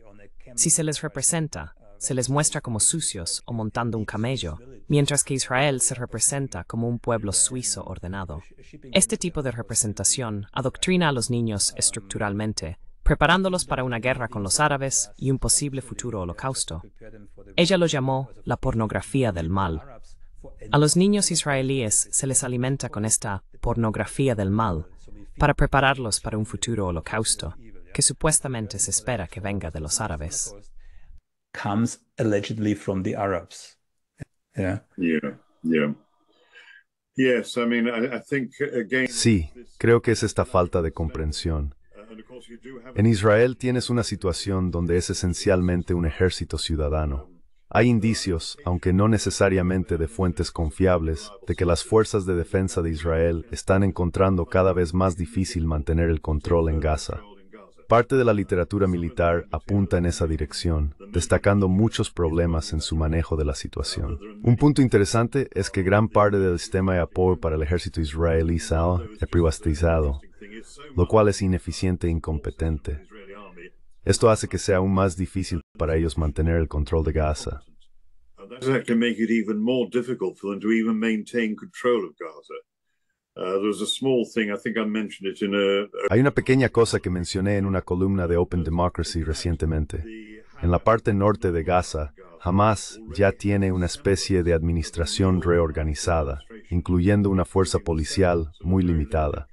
Si se les representa, se les muestra como sucios o montando un camello, mientras que Israel se representa como un pueblo suizo ordenado. Este tipo de representación adoctrina a los niños estructuralmente preparándolos para una guerra con los árabes y un posible futuro holocausto. Ella lo llamó la pornografía del mal. A los niños israelíes se les alimenta con esta pornografía del mal para prepararlos para un futuro holocausto que supuestamente se espera que venga de los árabes. Sí, creo que es esta falta de comprensión en Israel tienes una situación donde es esencialmente un ejército ciudadano. Hay indicios, aunque no necesariamente de fuentes confiables, de que las fuerzas de defensa de Israel están encontrando cada vez más difícil mantener el control en Gaza. Parte de la literatura militar apunta en esa dirección, destacando muchos problemas en su manejo de la situación. Un punto interesante es que gran parte del sistema de apoyo para el ejército israelí es privatizado, lo cual es ineficiente e incompetente. Esto hace que sea aún más difícil para ellos mantener el control de Gaza. Hay una pequeña cosa que mencioné en una columna de Open Democracy recientemente. En la parte norte de Gaza, Hamas ya tiene una especie de administración reorganizada, incluyendo una fuerza policial muy limitada.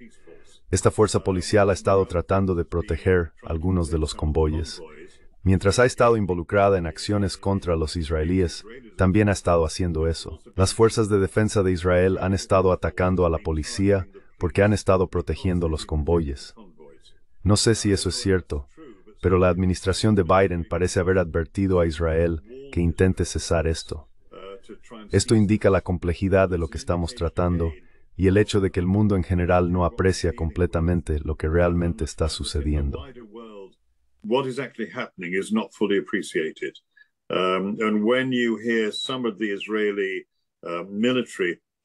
Esta fuerza policial ha estado tratando de proteger algunos de los convoyes. Mientras ha estado involucrada en acciones contra los israelíes, también ha estado haciendo eso. Las fuerzas de defensa de Israel han estado atacando a la policía porque han estado protegiendo los convoyes. No sé si eso es cierto, pero la administración de Biden parece haber advertido a Israel que intente cesar esto. Esto indica la complejidad de lo que estamos tratando y el hecho de que el mundo en general no aprecia completamente lo que realmente está sucediendo.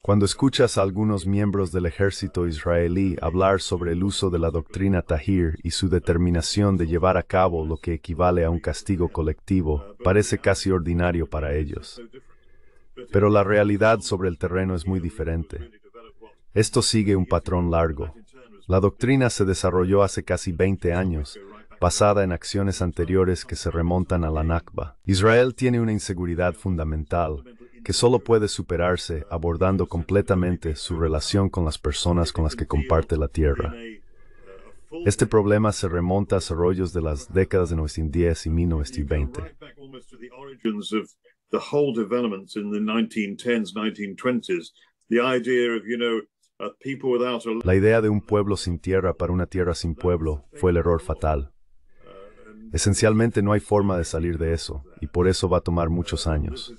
cuando escuchas a algunos miembros del ejército israelí hablar sobre el uso de la doctrina Tahir y su determinación de llevar a cabo lo que equivale a un castigo colectivo, uh, parece casi ordinario para ellos. Pero la realidad sobre el terreno es muy diferente. Esto sigue un patrón largo. La doctrina se desarrolló hace casi 20 años, basada en acciones anteriores que se remontan a la Nakba. Israel tiene una inseguridad fundamental, que solo puede superarse abordando completamente su relación con las personas con las que comparte la tierra. Este problema se remonta a desarrollos de las décadas de 1910 y 1920. idea la idea de un pueblo sin tierra para una tierra sin pueblo fue el error fatal. Esencialmente no hay forma de salir de eso, y por eso va a tomar muchos años.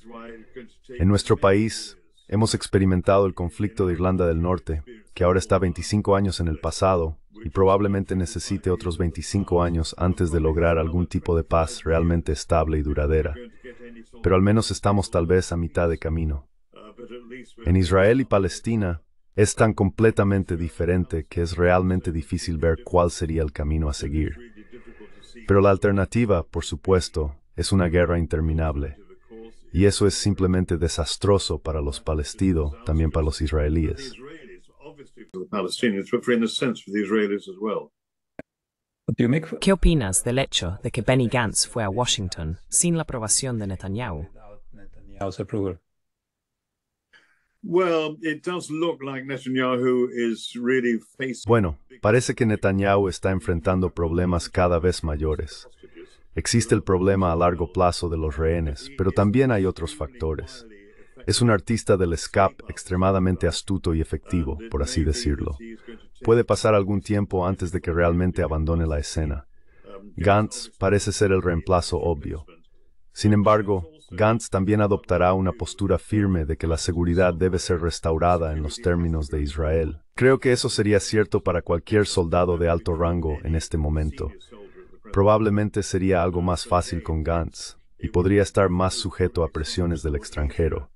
En nuestro país hemos experimentado el conflicto de Irlanda del Norte, que ahora está 25 años en el pasado y probablemente necesite otros 25 años antes de lograr algún tipo de paz realmente estable y duradera. Pero al menos estamos tal vez a mitad de camino. En Israel y Palestina, es tan completamente diferente que es realmente difícil ver cuál sería el camino a seguir. Pero la alternativa, por supuesto, es una guerra interminable. Y eso es simplemente desastroso para los palestinos, también para los israelíes. ¿Qué opinas del hecho de que Benny Gantz fue a Washington sin la aprobación de Netanyahu? Bueno, parece que Netanyahu está enfrentando problemas cada vez mayores. Existe el problema a largo plazo de los rehenes, pero también hay otros factores. Es un artista del escape extremadamente astuto y efectivo, por así decirlo. Puede pasar algún tiempo antes de que realmente abandone la escena. Gantz parece ser el reemplazo obvio. Sin embargo, Gantz también adoptará una postura firme de que la seguridad debe ser restaurada en los términos de Israel. Creo que eso sería cierto para cualquier soldado de alto rango en este momento. Probablemente sería algo más fácil con Gantz y podría estar más sujeto a presiones del extranjero.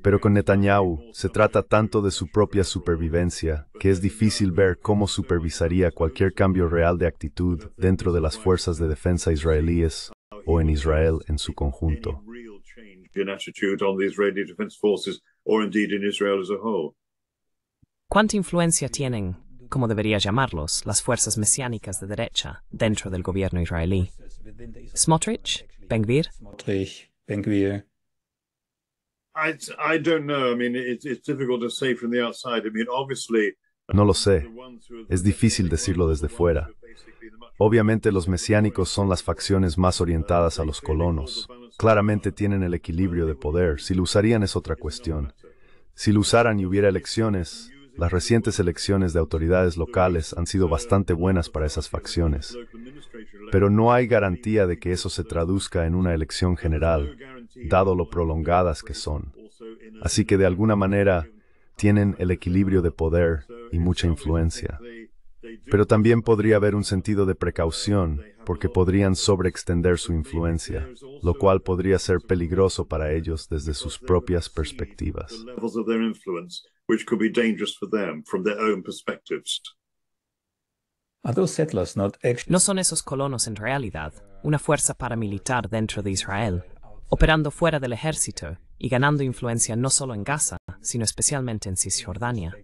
Pero con Netanyahu se trata tanto de su propia supervivencia que es difícil ver cómo supervisaría cualquier cambio real de actitud dentro de las fuerzas de defensa israelíes o en Israel en su conjunto. ¿Cuánta influencia tienen, como debería llamarlos, las fuerzas mesiánicas de derecha dentro del gobierno israelí? Smotrich, ben no lo sé. Es difícil decirlo desde fuera. Obviamente los mesiánicos son las facciones más orientadas a los colonos, Claramente tienen el equilibrio de poder. Si lo usarían es otra cuestión. Si lo usaran y hubiera elecciones, las recientes elecciones de autoridades locales han sido bastante buenas para esas facciones, pero no hay garantía de que eso se traduzca en una elección general, dado lo prolongadas que son. Así que de alguna manera tienen el equilibrio de poder y mucha influencia. Pero también podría haber un sentido de precaución, porque podrían sobreextender su influencia, lo cual podría ser peligroso para ellos desde sus propias perspectivas. No son esos colonos en realidad una fuerza paramilitar dentro de Israel, operando fuera del ejército y ganando influencia no solo en Gaza, sino especialmente en Cisjordania.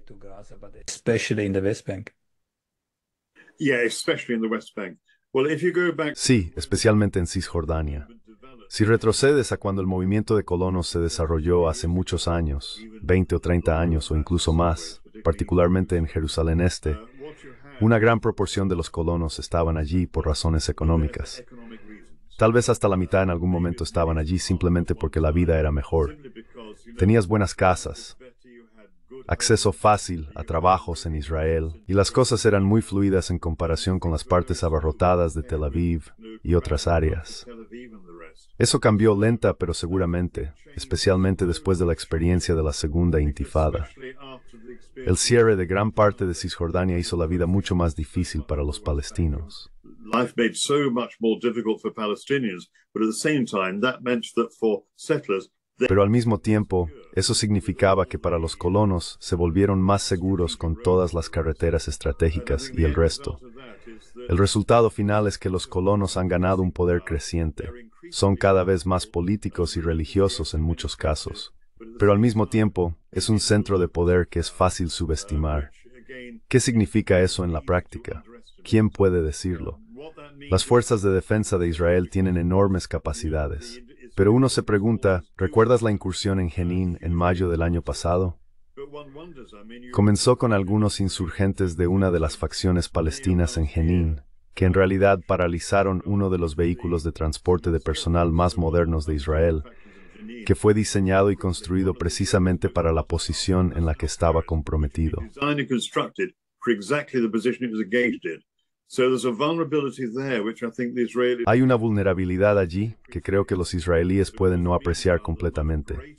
Sí, especialmente en Cisjordania. Si retrocedes a cuando el movimiento de colonos se desarrolló hace muchos años, 20 o 30 años o incluso más, particularmente en Jerusalén Este, una gran proporción de los colonos estaban allí por razones económicas. Tal vez hasta la mitad en algún momento estaban allí simplemente porque la vida era mejor. Tenías buenas casas, acceso fácil a trabajos en Israel, y las cosas eran muy fluidas en comparación con las partes abarrotadas de Tel Aviv y otras áreas. Eso cambió lenta pero seguramente, especialmente después de la experiencia de la Segunda Intifada. El cierre de gran parte de Cisjordania hizo la vida mucho más difícil para los palestinos. life made so much more meant that for settlers, pero al mismo tiempo, eso significaba que para los colonos se volvieron más seguros con todas las carreteras estratégicas y el resto. El resultado final es que los colonos han ganado un poder creciente. Son cada vez más políticos y religiosos en muchos casos. Pero al mismo tiempo, es un centro de poder que es fácil subestimar. ¿Qué significa eso en la práctica? ¿Quién puede decirlo? Las fuerzas de defensa de Israel tienen enormes capacidades. Pero uno se pregunta, ¿recuerdas la incursión en Jenin en mayo del año pasado? Comenzó con algunos insurgentes de una de las facciones palestinas en Jenin, que en realidad paralizaron uno de los vehículos de transporte de personal más modernos de Israel, que fue diseñado y construido precisamente para la posición en la que estaba comprometido. Hay una vulnerabilidad allí que creo que los israelíes pueden no apreciar completamente.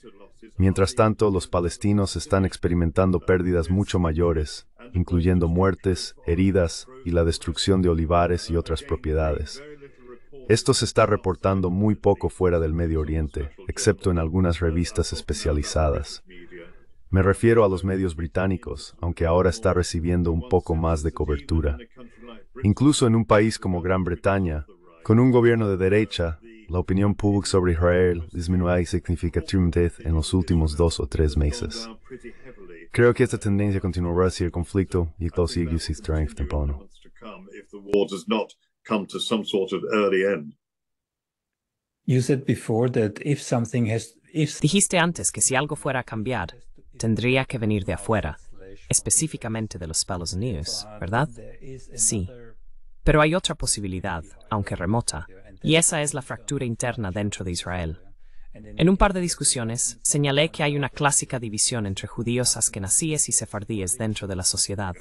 Mientras tanto, los palestinos están experimentando pérdidas mucho mayores, incluyendo muertes, heridas y la destrucción de olivares y otras propiedades. Esto se está reportando muy poco fuera del Medio Oriente, excepto en algunas revistas especializadas. Me refiero a los medios británicos, aunque ahora está recibiendo un poco más de cobertura. Incluso en un país como Gran Bretaña, con un gobierno de derecha, la opinión pública sobre Israel disminuye significativamente en los últimos dos o tres meses. Creo que esta tendencia continuará si el conflicto y el sigue se Strength temporal. Dijiste antes que si algo fuera a cambiar, tendría que venir de afuera específicamente de los palos uh, ¿verdad? Sí. Pero hay otra posibilidad, aunque remota, y esa es la fractura interna dentro de Israel. En un par de discusiones, señalé que hay una clásica división entre judíos askenazíes y sefardíes dentro de la sociedad.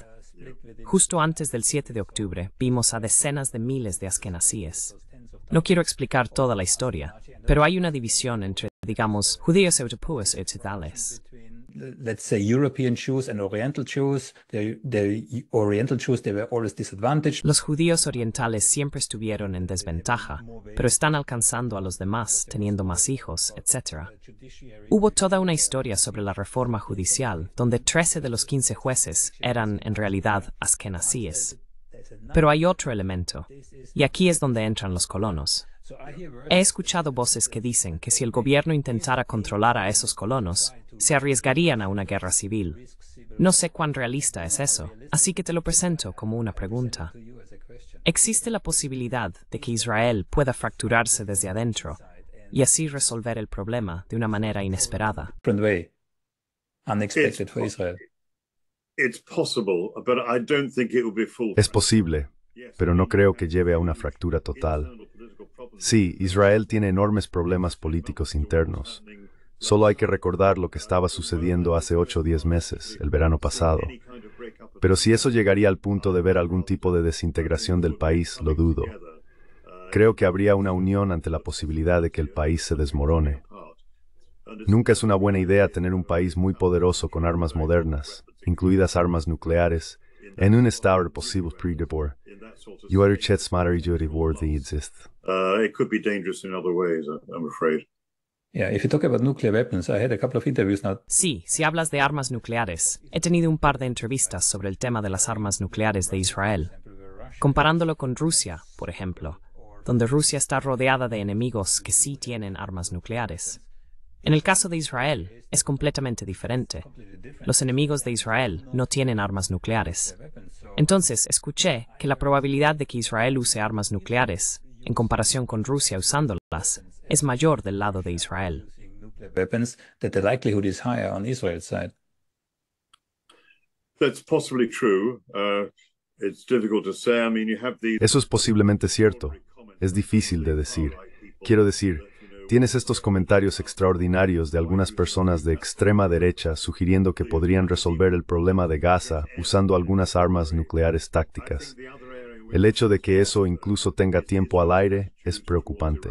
Justo antes del 7 de octubre, vimos a decenas de miles de askenazíes. No quiero explicar toda la historia, pero hay una división entre, digamos, judíos europeos y European Los judíos orientales siempre estuvieron en desventaja, pero están alcanzando a los demás, teniendo más hijos, etc. Hubo toda una historia sobre la reforma judicial, donde 13 de los 15 jueces eran en realidad askenazíes. Pero hay otro elemento, y aquí es donde entran los colonos. He escuchado voces que dicen que si el gobierno intentara controlar a esos colonos, se arriesgarían a una guerra civil. No sé cuán realista es eso, así que te lo presento como una pregunta. ¿Existe la posibilidad de que Israel pueda fracturarse desde adentro y así resolver el problema de una manera inesperada? Es posible, pero no creo que lleve a una fractura total. Sí, Israel tiene enormes problemas políticos internos. Solo hay que recordar lo que estaba sucediendo hace 8 o 10 meses, el verano pasado. Pero si eso llegaría al punto de ver algún tipo de desintegración del país, lo dudo. Creo que habría una unión ante la posibilidad de que el país se desmorone. Nunca es una buena idea tener un país muy poderoso con armas modernas, incluidas armas nucleares, en un estado de posibles Y Sí, si hablas de armas nucleares, he tenido un par de entrevistas sobre el tema de las armas nucleares de Israel, comparándolo con Rusia, por ejemplo, donde Rusia está rodeada de enemigos que sí tienen armas nucleares. En el caso de Israel, es completamente diferente. Los enemigos de Israel no tienen armas nucleares. Entonces, escuché que la probabilidad de que Israel use armas nucleares en comparación con Rusia usándolas, es mayor del lado de Israel. Eso es posiblemente cierto. Es difícil de decir. Quiero decir, tienes estos comentarios extraordinarios de algunas personas de extrema derecha sugiriendo que podrían resolver el problema de Gaza usando algunas armas nucleares tácticas. El hecho de que eso incluso tenga tiempo al aire es preocupante.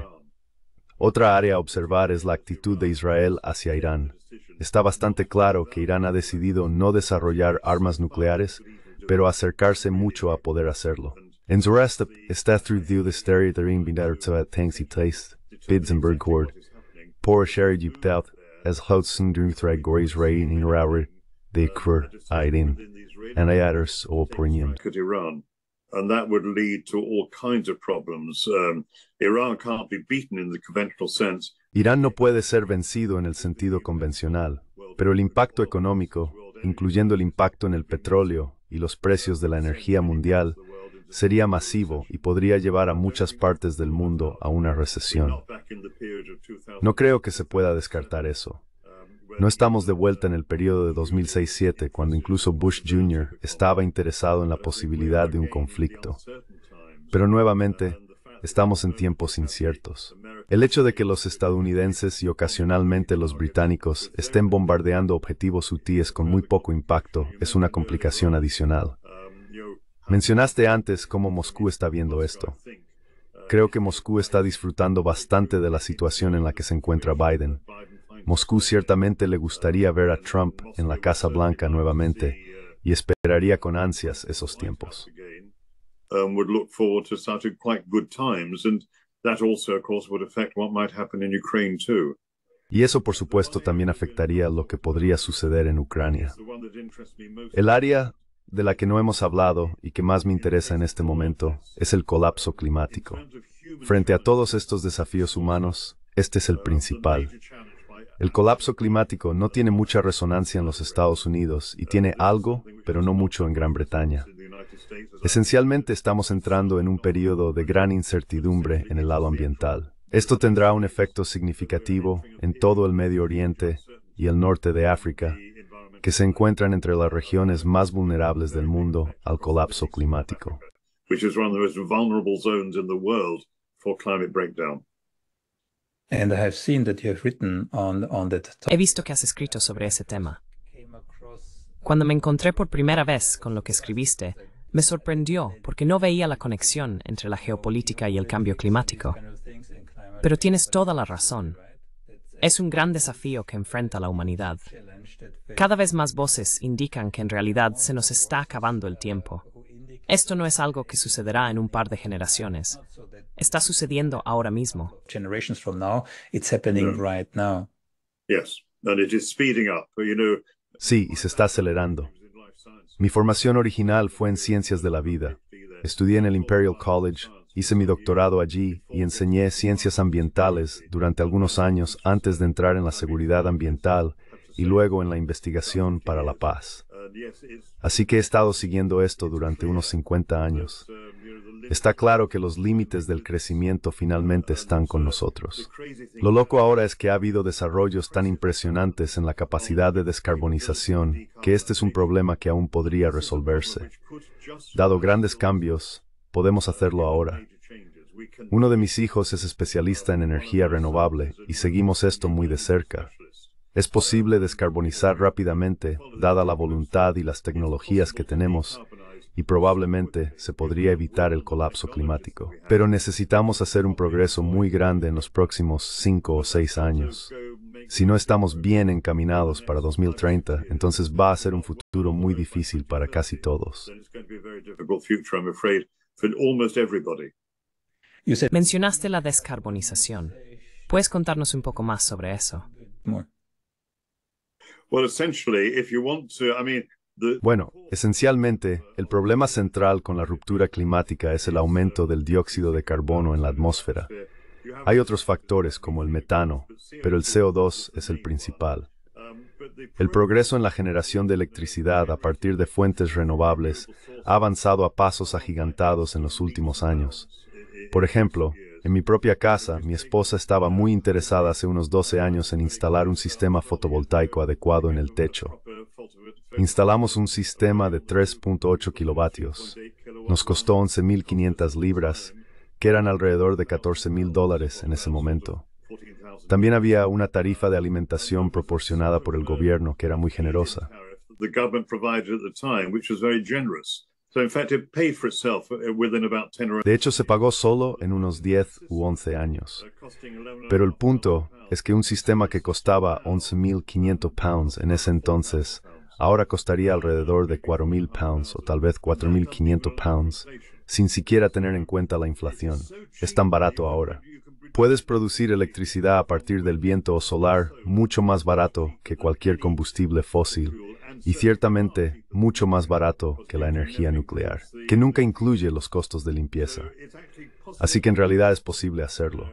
Otra área a observar es la actitud de Israel hacia Irán. Está bastante claro que Irán ha decidido no desarrollar armas nucleares, pero acercarse mucho a poder hacerlo. En Zorastep está through the estudio de ring binder to tanks y bids and bird Por sherry as Hudson dream thread rain in rawr, de Kur Iran, and I adders and that would lead to all kinds of problems. Um, Irán no puede ser vencido en el sentido convencional, pero el impacto económico, incluyendo el impacto en el petróleo y los precios de la energía mundial, sería masivo y podría llevar a muchas partes del mundo a una recesión. No creo que se pueda descartar eso. No estamos de vuelta en el periodo de 2006-7, cuando incluso Bush Jr. estaba interesado en la posibilidad de un conflicto. Pero nuevamente, estamos en tiempos inciertos. El hecho de que los estadounidenses y ocasionalmente los británicos estén bombardeando objetivos hutíes con muy poco impacto es una complicación adicional. Mencionaste antes cómo Moscú está viendo esto. Creo que Moscú está disfrutando bastante de la situación en la que se encuentra Biden, Moscú ciertamente le gustaría ver a Trump en la Casa Blanca nuevamente y esperaría con ansias esos tiempos. Y eso, por supuesto, también afectaría lo que podría suceder en Ucrania. El área de la que no hemos hablado y que más me interesa en este momento es el colapso climático. Frente a todos estos desafíos humanos, este es el uh, principal. El colapso climático no tiene mucha resonancia en los Estados Unidos y tiene algo, pero no mucho en Gran Bretaña. Esencialmente estamos entrando en un periodo de gran incertidumbre en el lado ambiental. Esto tendrá un efecto significativo en todo el Medio Oriente y el norte de África, que se encuentran entre las regiones más vulnerables del mundo al colapso climático. He visto que has escrito sobre ese tema. Cuando me encontré por primera vez con lo que escribiste, me sorprendió porque no veía la conexión entre la geopolítica y el cambio climático. Pero tienes toda la razón. Es un gran desafío que enfrenta la humanidad. Cada vez más voces indican que en realidad se nos está acabando el tiempo esto no es algo que sucederá en un par de generaciones. Está sucediendo ahora mismo. Sí, y se está acelerando. Mi formación original fue en ciencias de la vida. Estudié en el Imperial College, hice mi doctorado allí y enseñé ciencias ambientales durante algunos años antes de entrar en la seguridad ambiental y luego en la investigación para la paz. Así que he estado siguiendo esto durante unos 50 años. Está claro que los límites del crecimiento finalmente están con nosotros. Lo loco ahora es que ha habido desarrollos tan impresionantes en la capacidad de descarbonización que este es un problema que aún podría resolverse. Dado grandes cambios, podemos hacerlo ahora. Uno de mis hijos es especialista en energía renovable y seguimos esto muy de cerca. Es posible descarbonizar rápidamente, dada la voluntad y las tecnologías que tenemos, y probablemente se podría evitar el colapso climático. Pero necesitamos hacer un progreso muy grande en los próximos cinco o seis años. Si no estamos bien encaminados para 2030, entonces va a ser un futuro muy difícil para casi todos. Mencionaste la descarbonización. ¿Puedes contarnos un poco más sobre eso? Bueno, esencialmente, el problema central con la ruptura climática es el aumento del dióxido de carbono en la atmósfera. Hay otros factores como el metano, pero el CO2 es el principal. El progreso en la generación de electricidad a partir de fuentes renovables ha avanzado a pasos agigantados en los últimos años. Por ejemplo, en mi propia casa, mi esposa estaba muy interesada hace unos 12 años en instalar un sistema fotovoltaico adecuado en el techo. Instalamos un sistema de 3.8 kilovatios. Nos costó 11.500 libras, que eran alrededor de 14.000 dólares en ese momento. También había una tarifa de alimentación proporcionada por el gobierno que era muy generosa. De hecho, se pagó solo en unos 10 u 11 años. Uh, Pero el punto es que un sistema que costaba 11.500 pounds en ese entonces, ahora costaría alrededor de 4.000 pounds o tal vez 4.500 pounds, sin siquiera tener en cuenta la inflación. Es tan barato ahora. Puedes producir electricidad a partir del viento o solar mucho más barato que cualquier combustible fósil y ciertamente mucho más barato que la energía nuclear, que nunca incluye los costos de limpieza. Así que en realidad es posible hacerlo.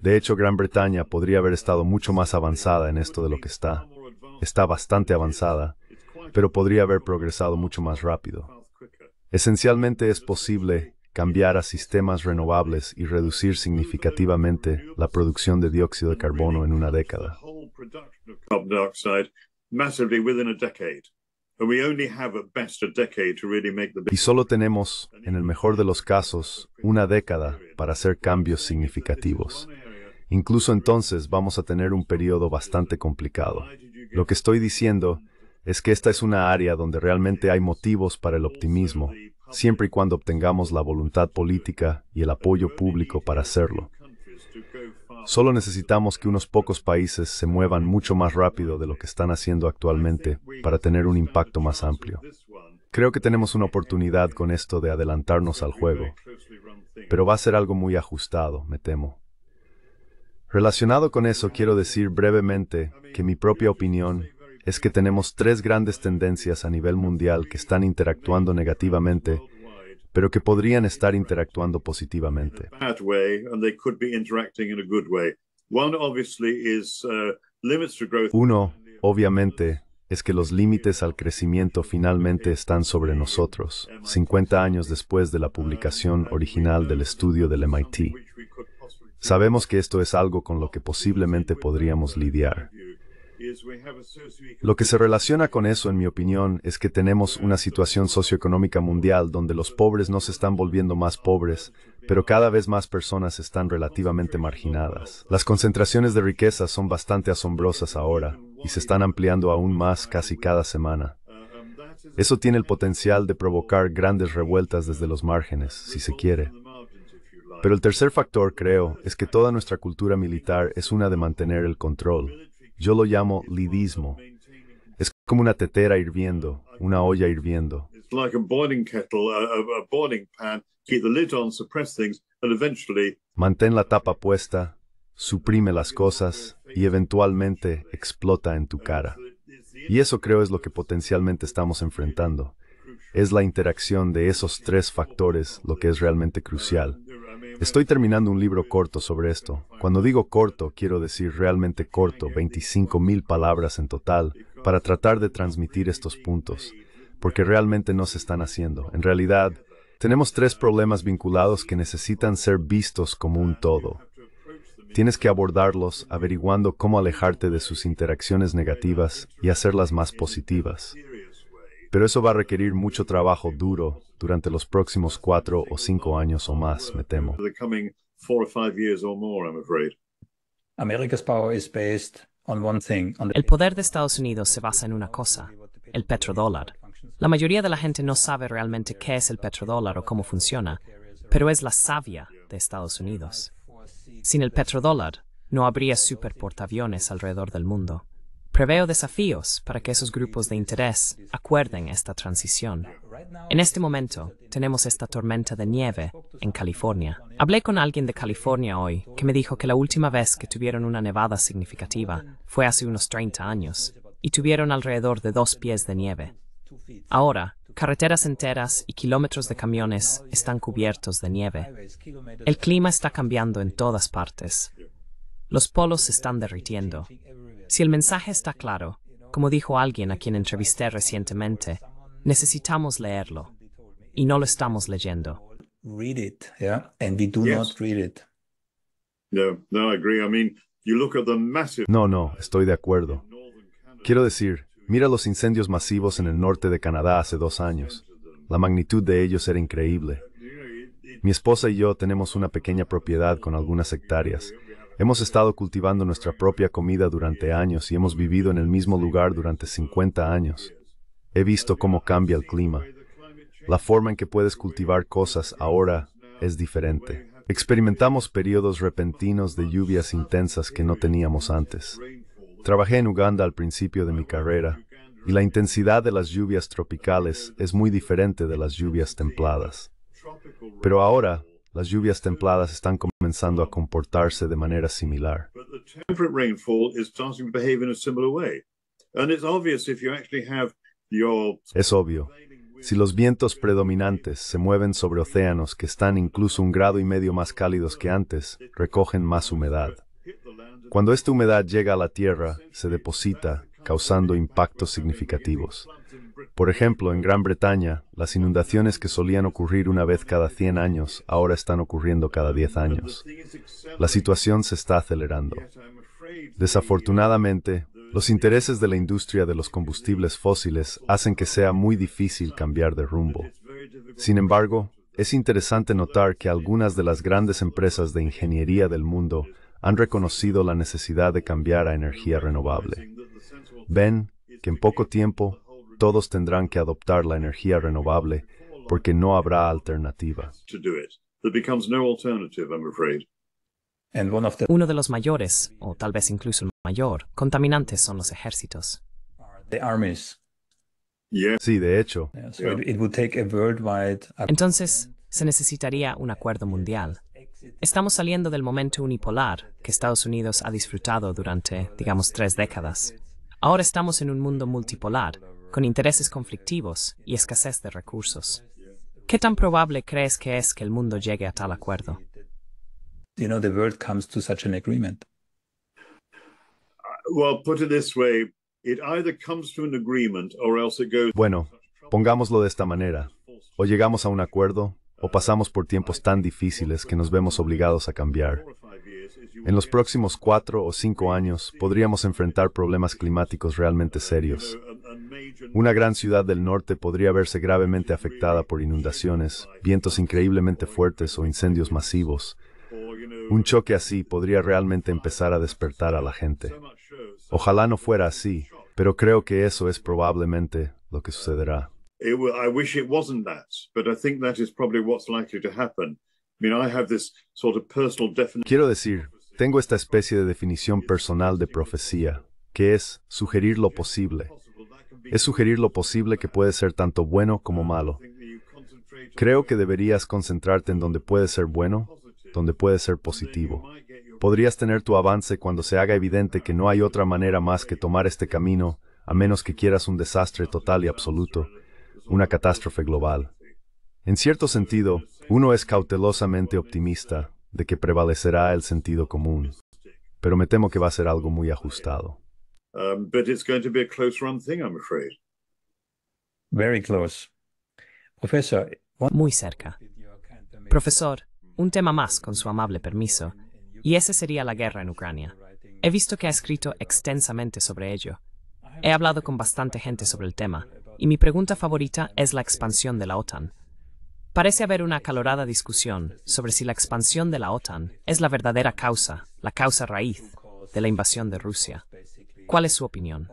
De hecho, Gran Bretaña podría haber estado mucho más avanzada en esto de lo que está. Está bastante avanzada, pero podría haber progresado mucho más rápido. Esencialmente es posible cambiar a sistemas renovables y reducir significativamente la producción de dióxido de carbono en una década. Y solo tenemos, en el mejor de los casos, una década para hacer cambios significativos. Incluso entonces vamos a tener un periodo bastante complicado. Lo que estoy diciendo es que esta es una área donde realmente hay motivos para el optimismo, siempre y cuando obtengamos la voluntad política y el apoyo público para hacerlo. Solo necesitamos que unos pocos países se muevan mucho más rápido de lo que están haciendo actualmente para tener un impacto más amplio. Creo que tenemos una oportunidad con esto de adelantarnos al juego, pero va a ser algo muy ajustado, me temo. Relacionado con eso, quiero decir brevemente que mi propia opinión es que tenemos tres grandes tendencias a nivel mundial que están interactuando negativamente pero que podrían estar interactuando positivamente. Uh, Uno, obviamente, es que los límites al crecimiento finalmente están sobre nosotros, 50 años después de la publicación original del estudio del MIT. Sabemos que esto es algo con lo que posiblemente podríamos lidiar, lo que se relaciona con eso, en mi opinión, es que tenemos una situación socioeconómica mundial donde los pobres no se están volviendo más pobres, pero cada vez más personas están relativamente marginadas. Las concentraciones de riqueza son bastante asombrosas ahora y se están ampliando aún más casi cada semana. Eso tiene el potencial de provocar grandes revueltas desde los márgenes, si se quiere. Pero el tercer factor, creo, es que toda nuestra cultura militar es una de mantener el control. Yo lo llamo lidismo. Es como una tetera hirviendo, una olla hirviendo. Mantén la tapa puesta, suprime las cosas y eventualmente explota en tu cara. Y eso creo es lo que potencialmente estamos enfrentando. Es la interacción de esos tres factores lo que es realmente crucial. Estoy terminando un libro corto sobre esto. Cuando digo corto, quiero decir realmente corto, 25.000 palabras en total, para tratar de transmitir estos puntos, porque realmente no se están haciendo. En realidad, tenemos tres problemas vinculados que necesitan ser vistos como un todo. Tienes que abordarlos averiguando cómo alejarte de sus interacciones negativas y hacerlas más positivas. Pero eso va a requerir mucho trabajo duro durante los próximos cuatro o cinco años o más, me temo. El poder de Estados Unidos se basa en una cosa, el petrodólar. La mayoría de la gente no sabe realmente qué es el petrodólar o cómo funciona, pero es la savia de Estados Unidos. Sin el petrodólar, no habría superportaviones alrededor del mundo. Preveo desafíos para que esos grupos de interés acuerden esta transición. En este momento tenemos esta tormenta de nieve en California. Hablé con alguien de California hoy que me dijo que la última vez que tuvieron una nevada significativa fue hace unos 30 años y tuvieron alrededor de dos pies de nieve. Ahora, carreteras enteras y kilómetros de camiones están cubiertos de nieve. El clima está cambiando en todas partes los polos se están derritiendo. Si el mensaje está claro, como dijo alguien a quien entrevisté recientemente, necesitamos leerlo. Y no lo estamos leyendo. No, no, estoy de acuerdo. Quiero decir, mira los incendios masivos en el norte de Canadá hace dos años. La magnitud de ellos era increíble. Mi esposa y yo tenemos una pequeña propiedad con algunas hectáreas Hemos estado cultivando nuestra propia comida durante años y hemos vivido en el mismo lugar durante 50 años. He visto cómo cambia el clima. La forma en que puedes cultivar cosas ahora es diferente. Experimentamos periodos repentinos de lluvias intensas que no teníamos antes. Trabajé en Uganda al principio de mi carrera y la intensidad de las lluvias tropicales es muy diferente de las lluvias templadas. Pero ahora las lluvias templadas están comenzando a comportarse de manera similar. Es obvio, si los vientos predominantes se mueven sobre océanos que están incluso un grado y medio más cálidos que antes, recogen más humedad. Cuando esta humedad llega a la Tierra, se deposita, causando impactos significativos. Por ejemplo, en Gran Bretaña, las inundaciones que solían ocurrir una vez cada 100 años ahora están ocurriendo cada 10 años. La situación se está acelerando. Desafortunadamente, los intereses de la industria de los combustibles fósiles hacen que sea muy difícil cambiar de rumbo. Sin embargo, es interesante notar que algunas de las grandes empresas de ingeniería del mundo han reconocido la necesidad de cambiar a energía renovable. Ven que en poco tiempo todos tendrán que adoptar la energía renovable porque no habrá alternativa. Uno de los mayores, o tal vez incluso el mayor, contaminantes son los ejércitos. Sí, de hecho. Entonces, se necesitaría un acuerdo mundial. Estamos saliendo del momento unipolar que Estados Unidos ha disfrutado durante, digamos, tres décadas. Ahora estamos en un mundo multipolar, con intereses conflictivos y escasez de recursos. ¿Qué tan probable crees que es que el mundo llegue a tal acuerdo? Bueno, pongámoslo de esta manera. O llegamos a un acuerdo o pasamos por tiempos tan difíciles que nos vemos obligados a cambiar. En los próximos cuatro o cinco años podríamos enfrentar problemas climáticos realmente serios. Una gran ciudad del norte podría verse gravemente afectada por inundaciones, vientos increíblemente fuertes o incendios masivos. Un choque así podría realmente empezar a despertar a la gente. Ojalá no fuera así, pero creo que eso es probablemente lo que sucederá. Quiero decir, tengo esta especie de definición personal de profecía, que es sugerir lo posible. Es sugerir lo posible que puede ser tanto bueno como malo. Creo que deberías concentrarte en donde puede ser bueno, donde puede ser positivo. Podrías tener tu avance cuando se haga evidente que no hay otra manera más que tomar este camino, a menos que quieras un desastre total y absoluto, una catástrofe global. En cierto sentido, uno es cautelosamente optimista, de que prevalecerá el sentido común, pero me temo que va a ser algo muy ajustado. muy cerca. Profesor, un tema más con su amable permiso, y ese sería la guerra en Ucrania. He visto que ha escrito extensamente sobre ello. He hablado con bastante gente sobre el tema, y mi pregunta favorita es la expansión de la OTAN. Parece haber una acalorada discusión sobre si la expansión de la OTAN es la verdadera causa, la causa raíz de la invasión de Rusia. ¿Cuál es su opinión?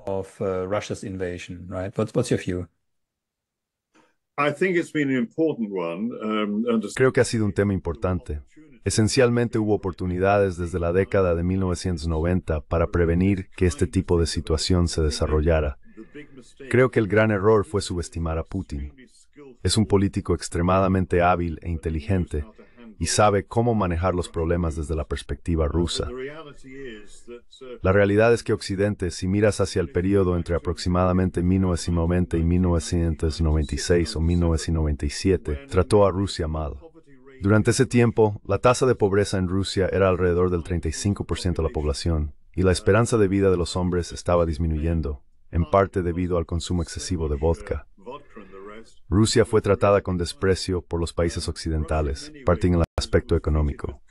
Creo que ha sido un tema importante. Esencialmente hubo oportunidades desde la década de 1990 para prevenir que este tipo de situación se desarrollara. Creo que el gran error fue subestimar a Putin. Es un político extremadamente hábil e inteligente y sabe cómo manejar los problemas desde la perspectiva rusa. La realidad es que Occidente, si miras hacia el periodo entre aproximadamente 1990 y 1996 o 1997, trató a Rusia mal. Durante ese tiempo, la tasa de pobreza en Rusia era alrededor del 35% de la población, y la esperanza de vida de los hombres estaba disminuyendo, en parte debido al consumo excesivo de vodka. Rusia fue tratada con desprecio por los países occidentales, partiendo en el aspecto económico.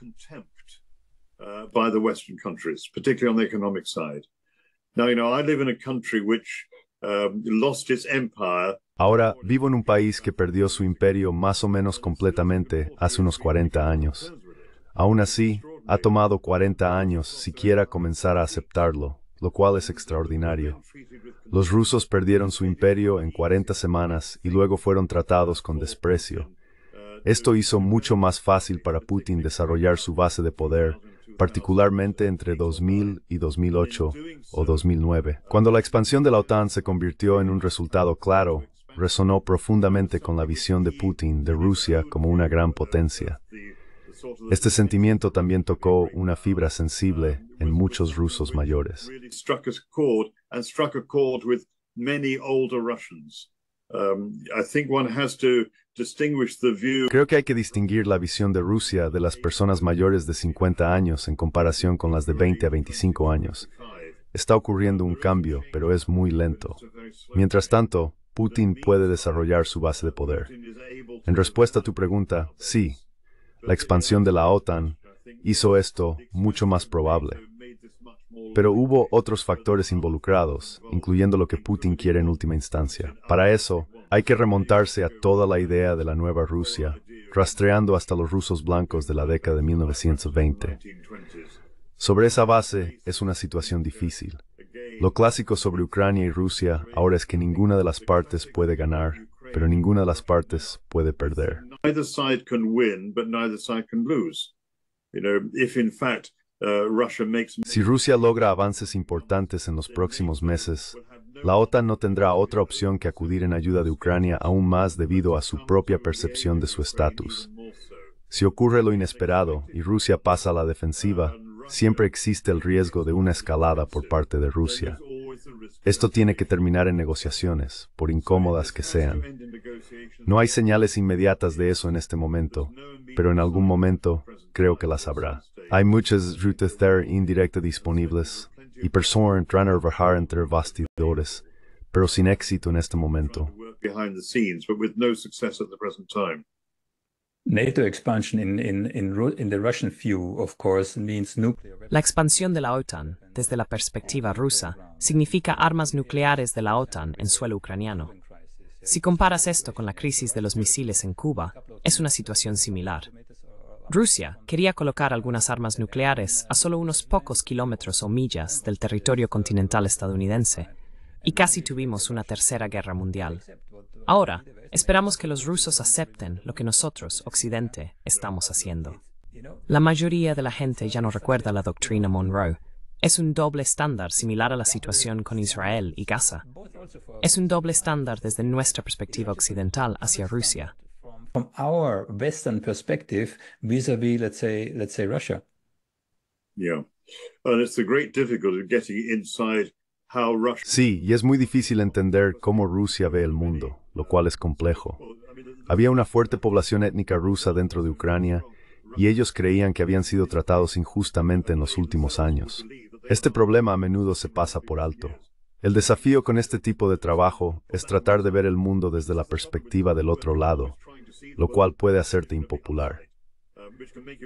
Ahora vivo en un país que perdió su imperio más o menos completamente hace unos 40 años. Aún así, ha tomado 40 años siquiera comenzar a aceptarlo lo cual es extraordinario. Los rusos perdieron su imperio en 40 semanas y luego fueron tratados con desprecio. Esto hizo mucho más fácil para Putin desarrollar su base de poder, particularmente entre 2000 y 2008 o 2009. Cuando la expansión de la OTAN se convirtió en un resultado claro, resonó profundamente con la visión de Putin de Rusia como una gran potencia. Este sentimiento también tocó una fibra sensible en muchos rusos mayores. Creo que hay que distinguir la visión de Rusia de las personas mayores de 50 años en comparación con las de 20 a 25 años. Está ocurriendo un cambio, pero es muy lento. Mientras tanto, Putin puede desarrollar su base de poder. En respuesta a tu pregunta, sí, la expansión de la OTAN hizo esto mucho más probable. Pero hubo otros factores involucrados, incluyendo lo que Putin quiere en última instancia. Para eso, hay que remontarse a toda la idea de la nueva Rusia, rastreando hasta los rusos blancos de la década de 1920. Sobre esa base es una situación difícil. Lo clásico sobre Ucrania y Rusia ahora es que ninguna de las partes puede ganar, pero ninguna de las partes puede perder. Si Rusia logra avances importantes en los próximos meses, la OTAN no tendrá otra opción que acudir en ayuda de Ucrania aún más debido a su propia percepción de su estatus. Si ocurre lo inesperado y Rusia pasa a la defensiva, siempre existe el riesgo de una escalada por parte de Rusia. Esto tiene que terminar en negociaciones, por incómodas que sean. No hay señales inmediatas de eso en este momento, pero en algún momento creo que las habrá. Hay muchas rutas there indirectas disponibles y personas runner a trabajar entre bastidores, pero sin éxito en este momento. La expansión de la OTAN, desde la perspectiva rusa, significa armas nucleares de la OTAN en suelo ucraniano. Si comparas esto con la crisis de los misiles en Cuba, es una situación similar. Rusia quería colocar algunas armas nucleares a solo unos pocos kilómetros o millas del territorio continental estadounidense y casi tuvimos una tercera guerra mundial. Ahora, esperamos que los rusos acepten lo que nosotros, Occidente, estamos haciendo. La mayoría de la gente ya no recuerda la doctrina Monroe. Es un doble estándar similar a la situación con Israel y Gaza. Es un doble estándar desde nuestra perspectiva occidental hacia Rusia. and it's great difficulty getting inside Sí, y es muy difícil entender cómo Rusia ve el mundo, lo cual es complejo. Había una fuerte población étnica rusa dentro de Ucrania y ellos creían que habían sido tratados injustamente en los últimos años. Este problema a menudo se pasa por alto. El desafío con este tipo de trabajo es tratar de ver el mundo desde la perspectiva del otro lado, lo cual puede hacerte impopular.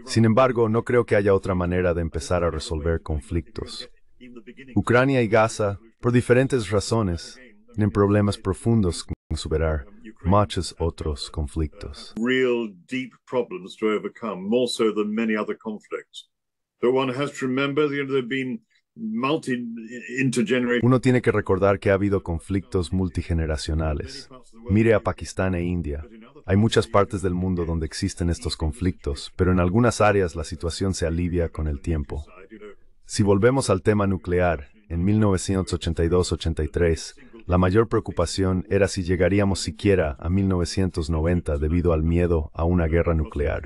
Sin embargo, no creo que haya otra manera de empezar a resolver conflictos. Ucrania y Gaza, por diferentes razones, tienen problemas profundos con superar muchos otros conflictos. uno tiene que recordar que ha habido conflictos multigeneracionales. Mire a Pakistán e India. Hay muchas partes del mundo donde existen estos conflictos, pero en algunas áreas la situación se alivia con el tiempo. Si volvemos al tema nuclear, en 1982-83, la mayor preocupación era si llegaríamos siquiera a 1990 debido al miedo a una guerra nuclear.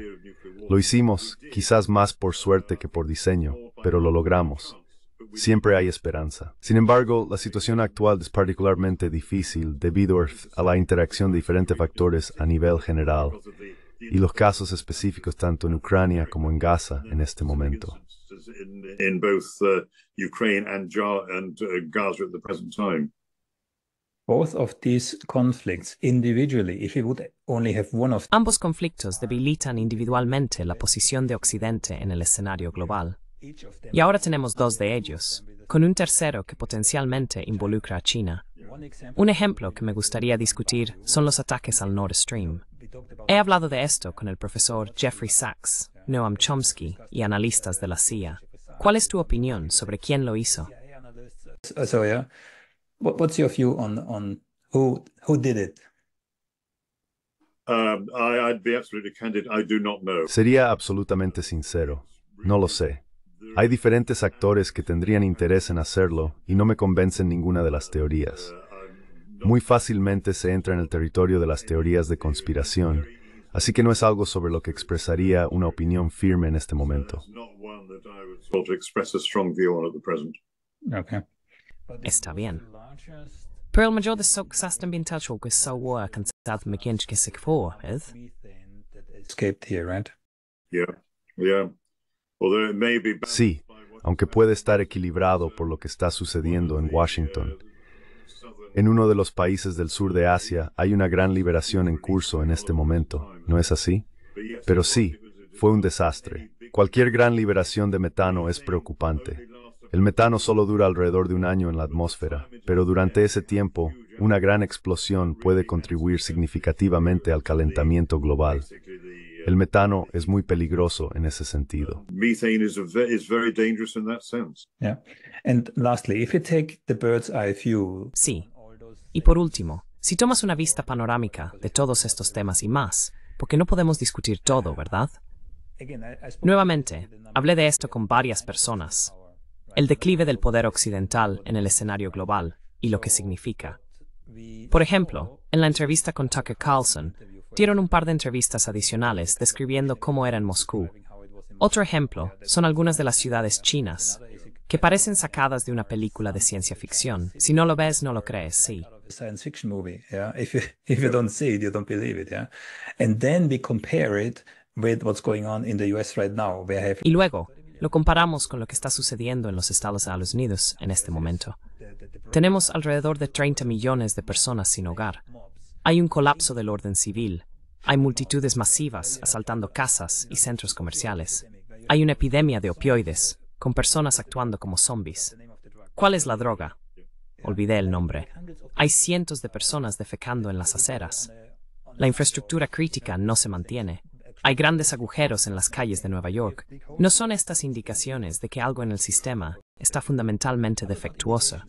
Lo hicimos, quizás más por suerte que por diseño, pero lo logramos. Siempre hay esperanza. Sin embargo, la situación actual es particularmente difícil debido a la interacción de diferentes factores a nivel general y los casos específicos tanto en Ucrania como en Gaza en este momento en both uh, Ukraine and, uh, Gaza at the present time. Ambos conflictos debilitan individualmente la posición de Occidente en el escenario global. Y ahora tenemos dos de ellos, con un tercero que potencialmente involucra a China. Un ejemplo que me gustaría discutir son los ataques al Nord Stream. He hablado de esto con el profesor Jeffrey Sachs, Noam Chomsky y analistas de la CIA. ¿Cuál es tu opinión sobre quién lo hizo? Sería absolutamente sincero. No lo sé. Hay diferentes actores que tendrían interés en hacerlo y no me convencen ninguna de las teorías. Muy fácilmente se entra en el territorio de las teorías de conspiración así que no es algo sobre lo que expresaría una opinión firme en este momento. Está bien. Pero el mayor de sus ambientales que se ha alcanzado mecánica que se fue, ¿es? Escaped here, right? Yeah, yeah. Although it may sí, aunque puede estar equilibrado por lo que está sucediendo en Washington. En uno de los países del sur de Asia hay una gran liberación en curso en este momento, ¿no es así? Pero sí, fue un desastre. Cualquier gran liberación de metano es preocupante. El metano solo dura alrededor de un año en la atmósfera, pero durante ese tiempo, una gran explosión puede contribuir significativamente al calentamiento global. El metano es muy peligroso en ese sentido. Sí. Y por último, si tomas una vista panorámica de todos estos temas y más, porque no podemos discutir todo, ¿verdad? Nuevamente, hablé de esto con varias personas. El declive del poder occidental en el escenario global y lo que significa. Por ejemplo, en la entrevista con Tucker Carlson, dieron un par de entrevistas adicionales describiendo cómo era en Moscú. Otro ejemplo son algunas de las ciudades chinas, que parecen sacadas de una película de ciencia ficción. Si no lo ves, no lo crees, sí. Y luego lo comparamos con lo que está sucediendo en los Estados Unidos en este momento. Tenemos alrededor de 30 millones de personas sin hogar. Hay un colapso del orden civil. Hay multitudes masivas asaltando casas y centros comerciales. Hay una epidemia de opioides, con personas actuando como zombies. ¿Cuál es la droga? olvidé el nombre. Hay cientos de personas defecando en las aceras. La infraestructura crítica no se mantiene. Hay grandes agujeros en las calles de Nueva York. ¿No son estas indicaciones de que algo en el sistema está fundamentalmente defectuoso?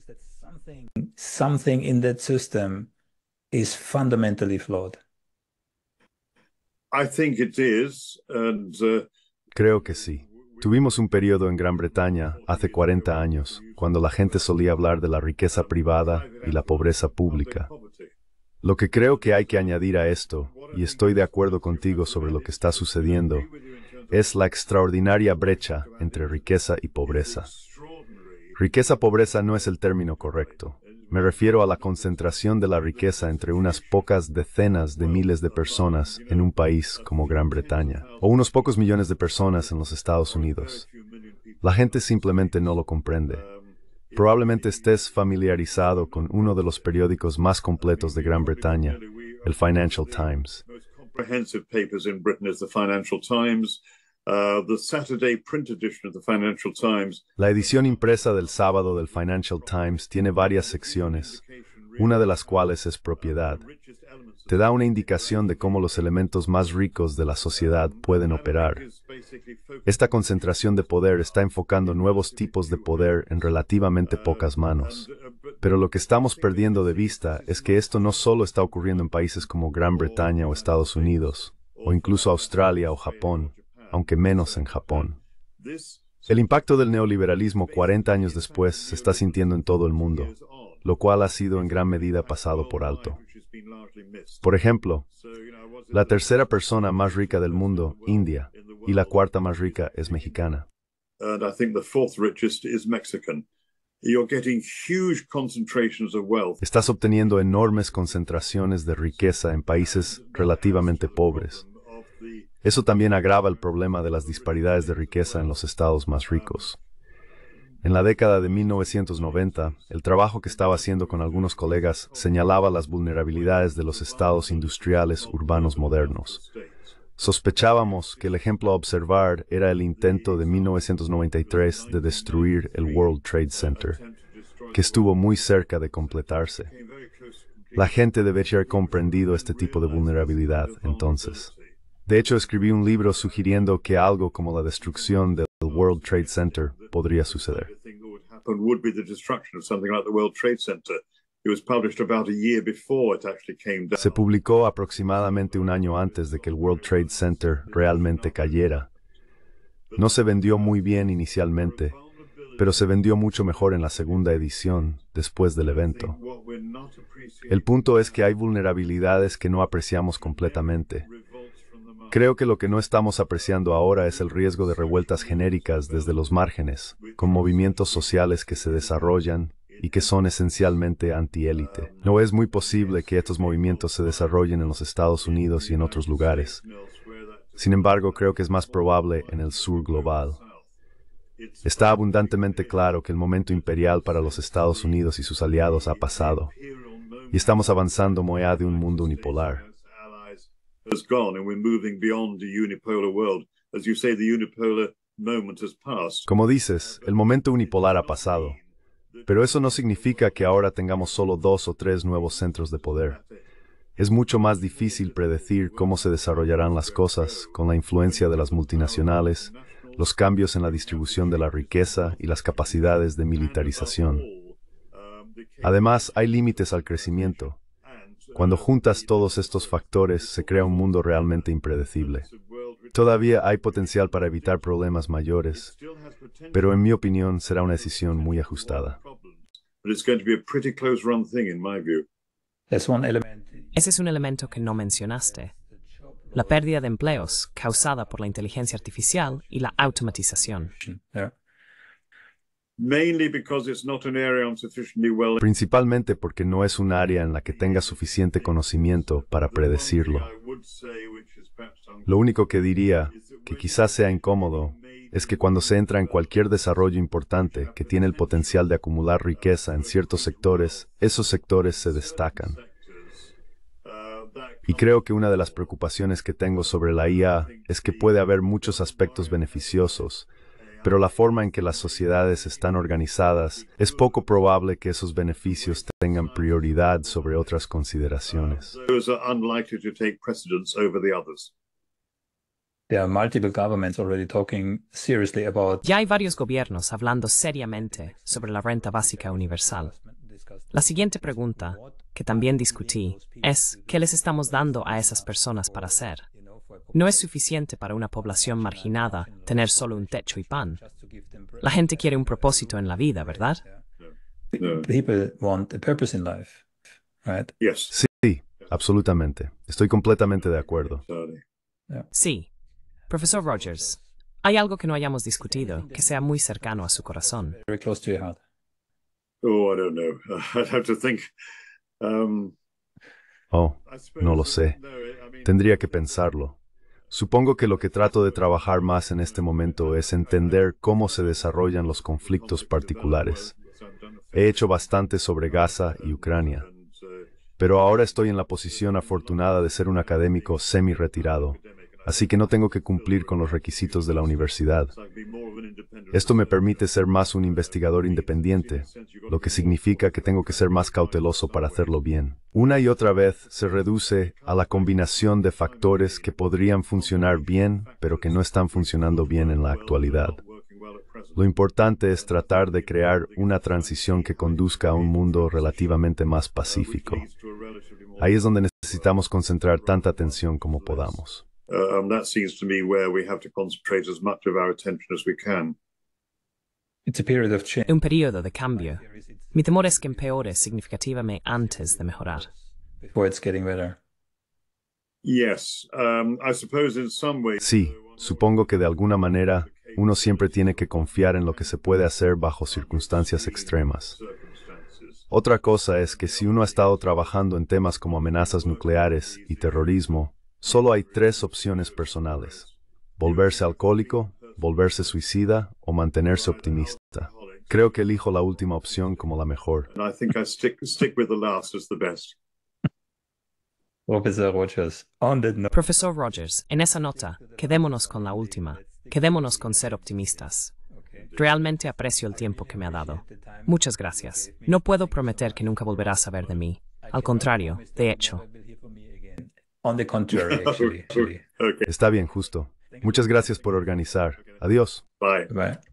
Creo que sí. Tuvimos un periodo en Gran Bretaña hace 40 años, cuando la gente solía hablar de la riqueza privada y la pobreza pública. Lo que creo que hay que añadir a esto, y estoy de acuerdo contigo sobre lo que está sucediendo, es la extraordinaria brecha entre riqueza y pobreza. Riqueza-pobreza no es el término correcto. Me refiero a la concentración de la riqueza entre unas pocas decenas de miles de personas en un país como Gran Bretaña, o unos pocos millones de personas en los Estados Unidos. La gente simplemente no lo comprende. Probablemente estés familiarizado con uno de los periódicos más completos de Gran Bretaña, el Financial Times. Uh, la edición impresa del sábado del Financial Times tiene varias secciones, una de las cuales es propiedad. Te da una indicación de cómo los elementos más ricos de la sociedad pueden operar. Esta concentración de poder está enfocando nuevos tipos de poder en relativamente pocas manos. Pero lo que estamos perdiendo de vista es que esto no solo está ocurriendo en países como Gran Bretaña o Estados Unidos, o incluso Australia o Japón, aunque menos en Japón. El impacto del neoliberalismo 40 años después se está sintiendo en todo el mundo, lo cual ha sido en gran medida pasado por alto. Por ejemplo, la tercera persona más rica del mundo, India, y la cuarta más rica es mexicana. Estás obteniendo enormes concentraciones de riqueza en países relativamente pobres. Eso también agrava el problema de las disparidades de riqueza en los estados más ricos. En la década de 1990, el trabajo que estaba haciendo con algunos colegas señalaba las vulnerabilidades de los estados industriales urbanos modernos. Sospechábamos que el ejemplo a observar era el intento de 1993 de destruir el World Trade Center, que estuvo muy cerca de completarse. La gente debe haber comprendido este tipo de vulnerabilidad entonces. De hecho, escribí un libro sugiriendo que algo como la destrucción del World Trade Center podría suceder. Se publicó aproximadamente un año antes de que el World Trade Center realmente cayera. No se vendió muy bien inicialmente, pero se vendió mucho mejor en la segunda edición, después del evento. El punto es que hay vulnerabilidades que no apreciamos completamente. Creo que lo que no estamos apreciando ahora es el riesgo de revueltas genéricas desde los márgenes, con movimientos sociales que se desarrollan y que son esencialmente antiélite. No es muy posible que estos movimientos se desarrollen en los Estados Unidos y en otros lugares. Sin embargo, creo que es más probable en el sur global. Está abundantemente claro que el momento imperial para los Estados Unidos y sus aliados ha pasado, y estamos avanzando a de un mundo unipolar unipolar Como dices, el momento unipolar ha pasado. Pero eso no significa que ahora tengamos solo dos o tres nuevos centros de poder. Es mucho más difícil predecir cómo se desarrollarán las cosas con la influencia de las multinacionales, los cambios en la distribución de la riqueza y las capacidades de militarización. Además, hay límites al crecimiento. Cuando juntas todos estos factores, se crea un mundo realmente impredecible. Todavía hay potencial para evitar problemas mayores, pero en mi opinión será una decisión muy ajustada. Ese es un elemento que no mencionaste, la pérdida de empleos causada por la inteligencia artificial y la automatización principalmente porque no es un área en la que tenga suficiente conocimiento para predecirlo. Lo único que diría, que quizás sea incómodo, es que cuando se entra en cualquier desarrollo importante que tiene el potencial de acumular riqueza en ciertos sectores, esos sectores se destacan. Y creo que una de las preocupaciones que tengo sobre la IA es que puede haber muchos aspectos beneficiosos, pero la forma en que las sociedades están organizadas es poco probable que esos beneficios tengan prioridad sobre otras consideraciones. Ya hay varios gobiernos hablando seriamente sobre la renta básica universal. La siguiente pregunta, que también discutí, es ¿qué les estamos dando a esas personas para hacer? No es suficiente para una población marginada tener solo un techo y pan. La gente quiere un propósito en la vida, ¿verdad? Sí, absolutamente. Estoy completamente de acuerdo. Sí. Profesor Rogers, hay algo que no hayamos discutido que sea muy cercano a su corazón. Oh, no lo sé. Tendría que pensarlo. Supongo que lo que trato de trabajar más en este momento es entender cómo se desarrollan los conflictos particulares. He hecho bastante sobre Gaza y Ucrania, pero ahora estoy en la posición afortunada de ser un académico semi-retirado, así que no tengo que cumplir con los requisitos de la universidad. Esto me permite ser más un investigador independiente, lo que significa que tengo que ser más cauteloso para hacerlo bien. Una y otra vez se reduce a la combinación de factores que podrían funcionar bien, pero que no están funcionando bien en la actualidad. Lo importante es tratar de crear una transición que conduzca a un mundo relativamente más pacífico. Ahí es donde necesitamos concentrar tanta atención como podamos. Uh, that seems to where we have to concentrate as much of our Es un periodo de cambio. Mi temor es que empeore significativamente antes de mejorar. Sí, supongo que de alguna manera uno siempre tiene que confiar en lo que se puede hacer bajo circunstancias extremas. Otra cosa es que si uno ha estado trabajando en temas como amenazas nucleares y terrorismo, Solo hay tres opciones personales. Volverse alcohólico, volverse suicida o mantenerse optimista. Creo que elijo la última opción como la mejor. Profesor Rogers, en esa nota, quedémonos con la última. Quedémonos con ser optimistas. Realmente aprecio el tiempo que me ha dado. Muchas gracias. No puedo prometer que nunca volverás a ver de mí. Al contrario, de hecho, On the contrary, Está bien, justo. Muchas gracias por organizar. Adiós. Bye.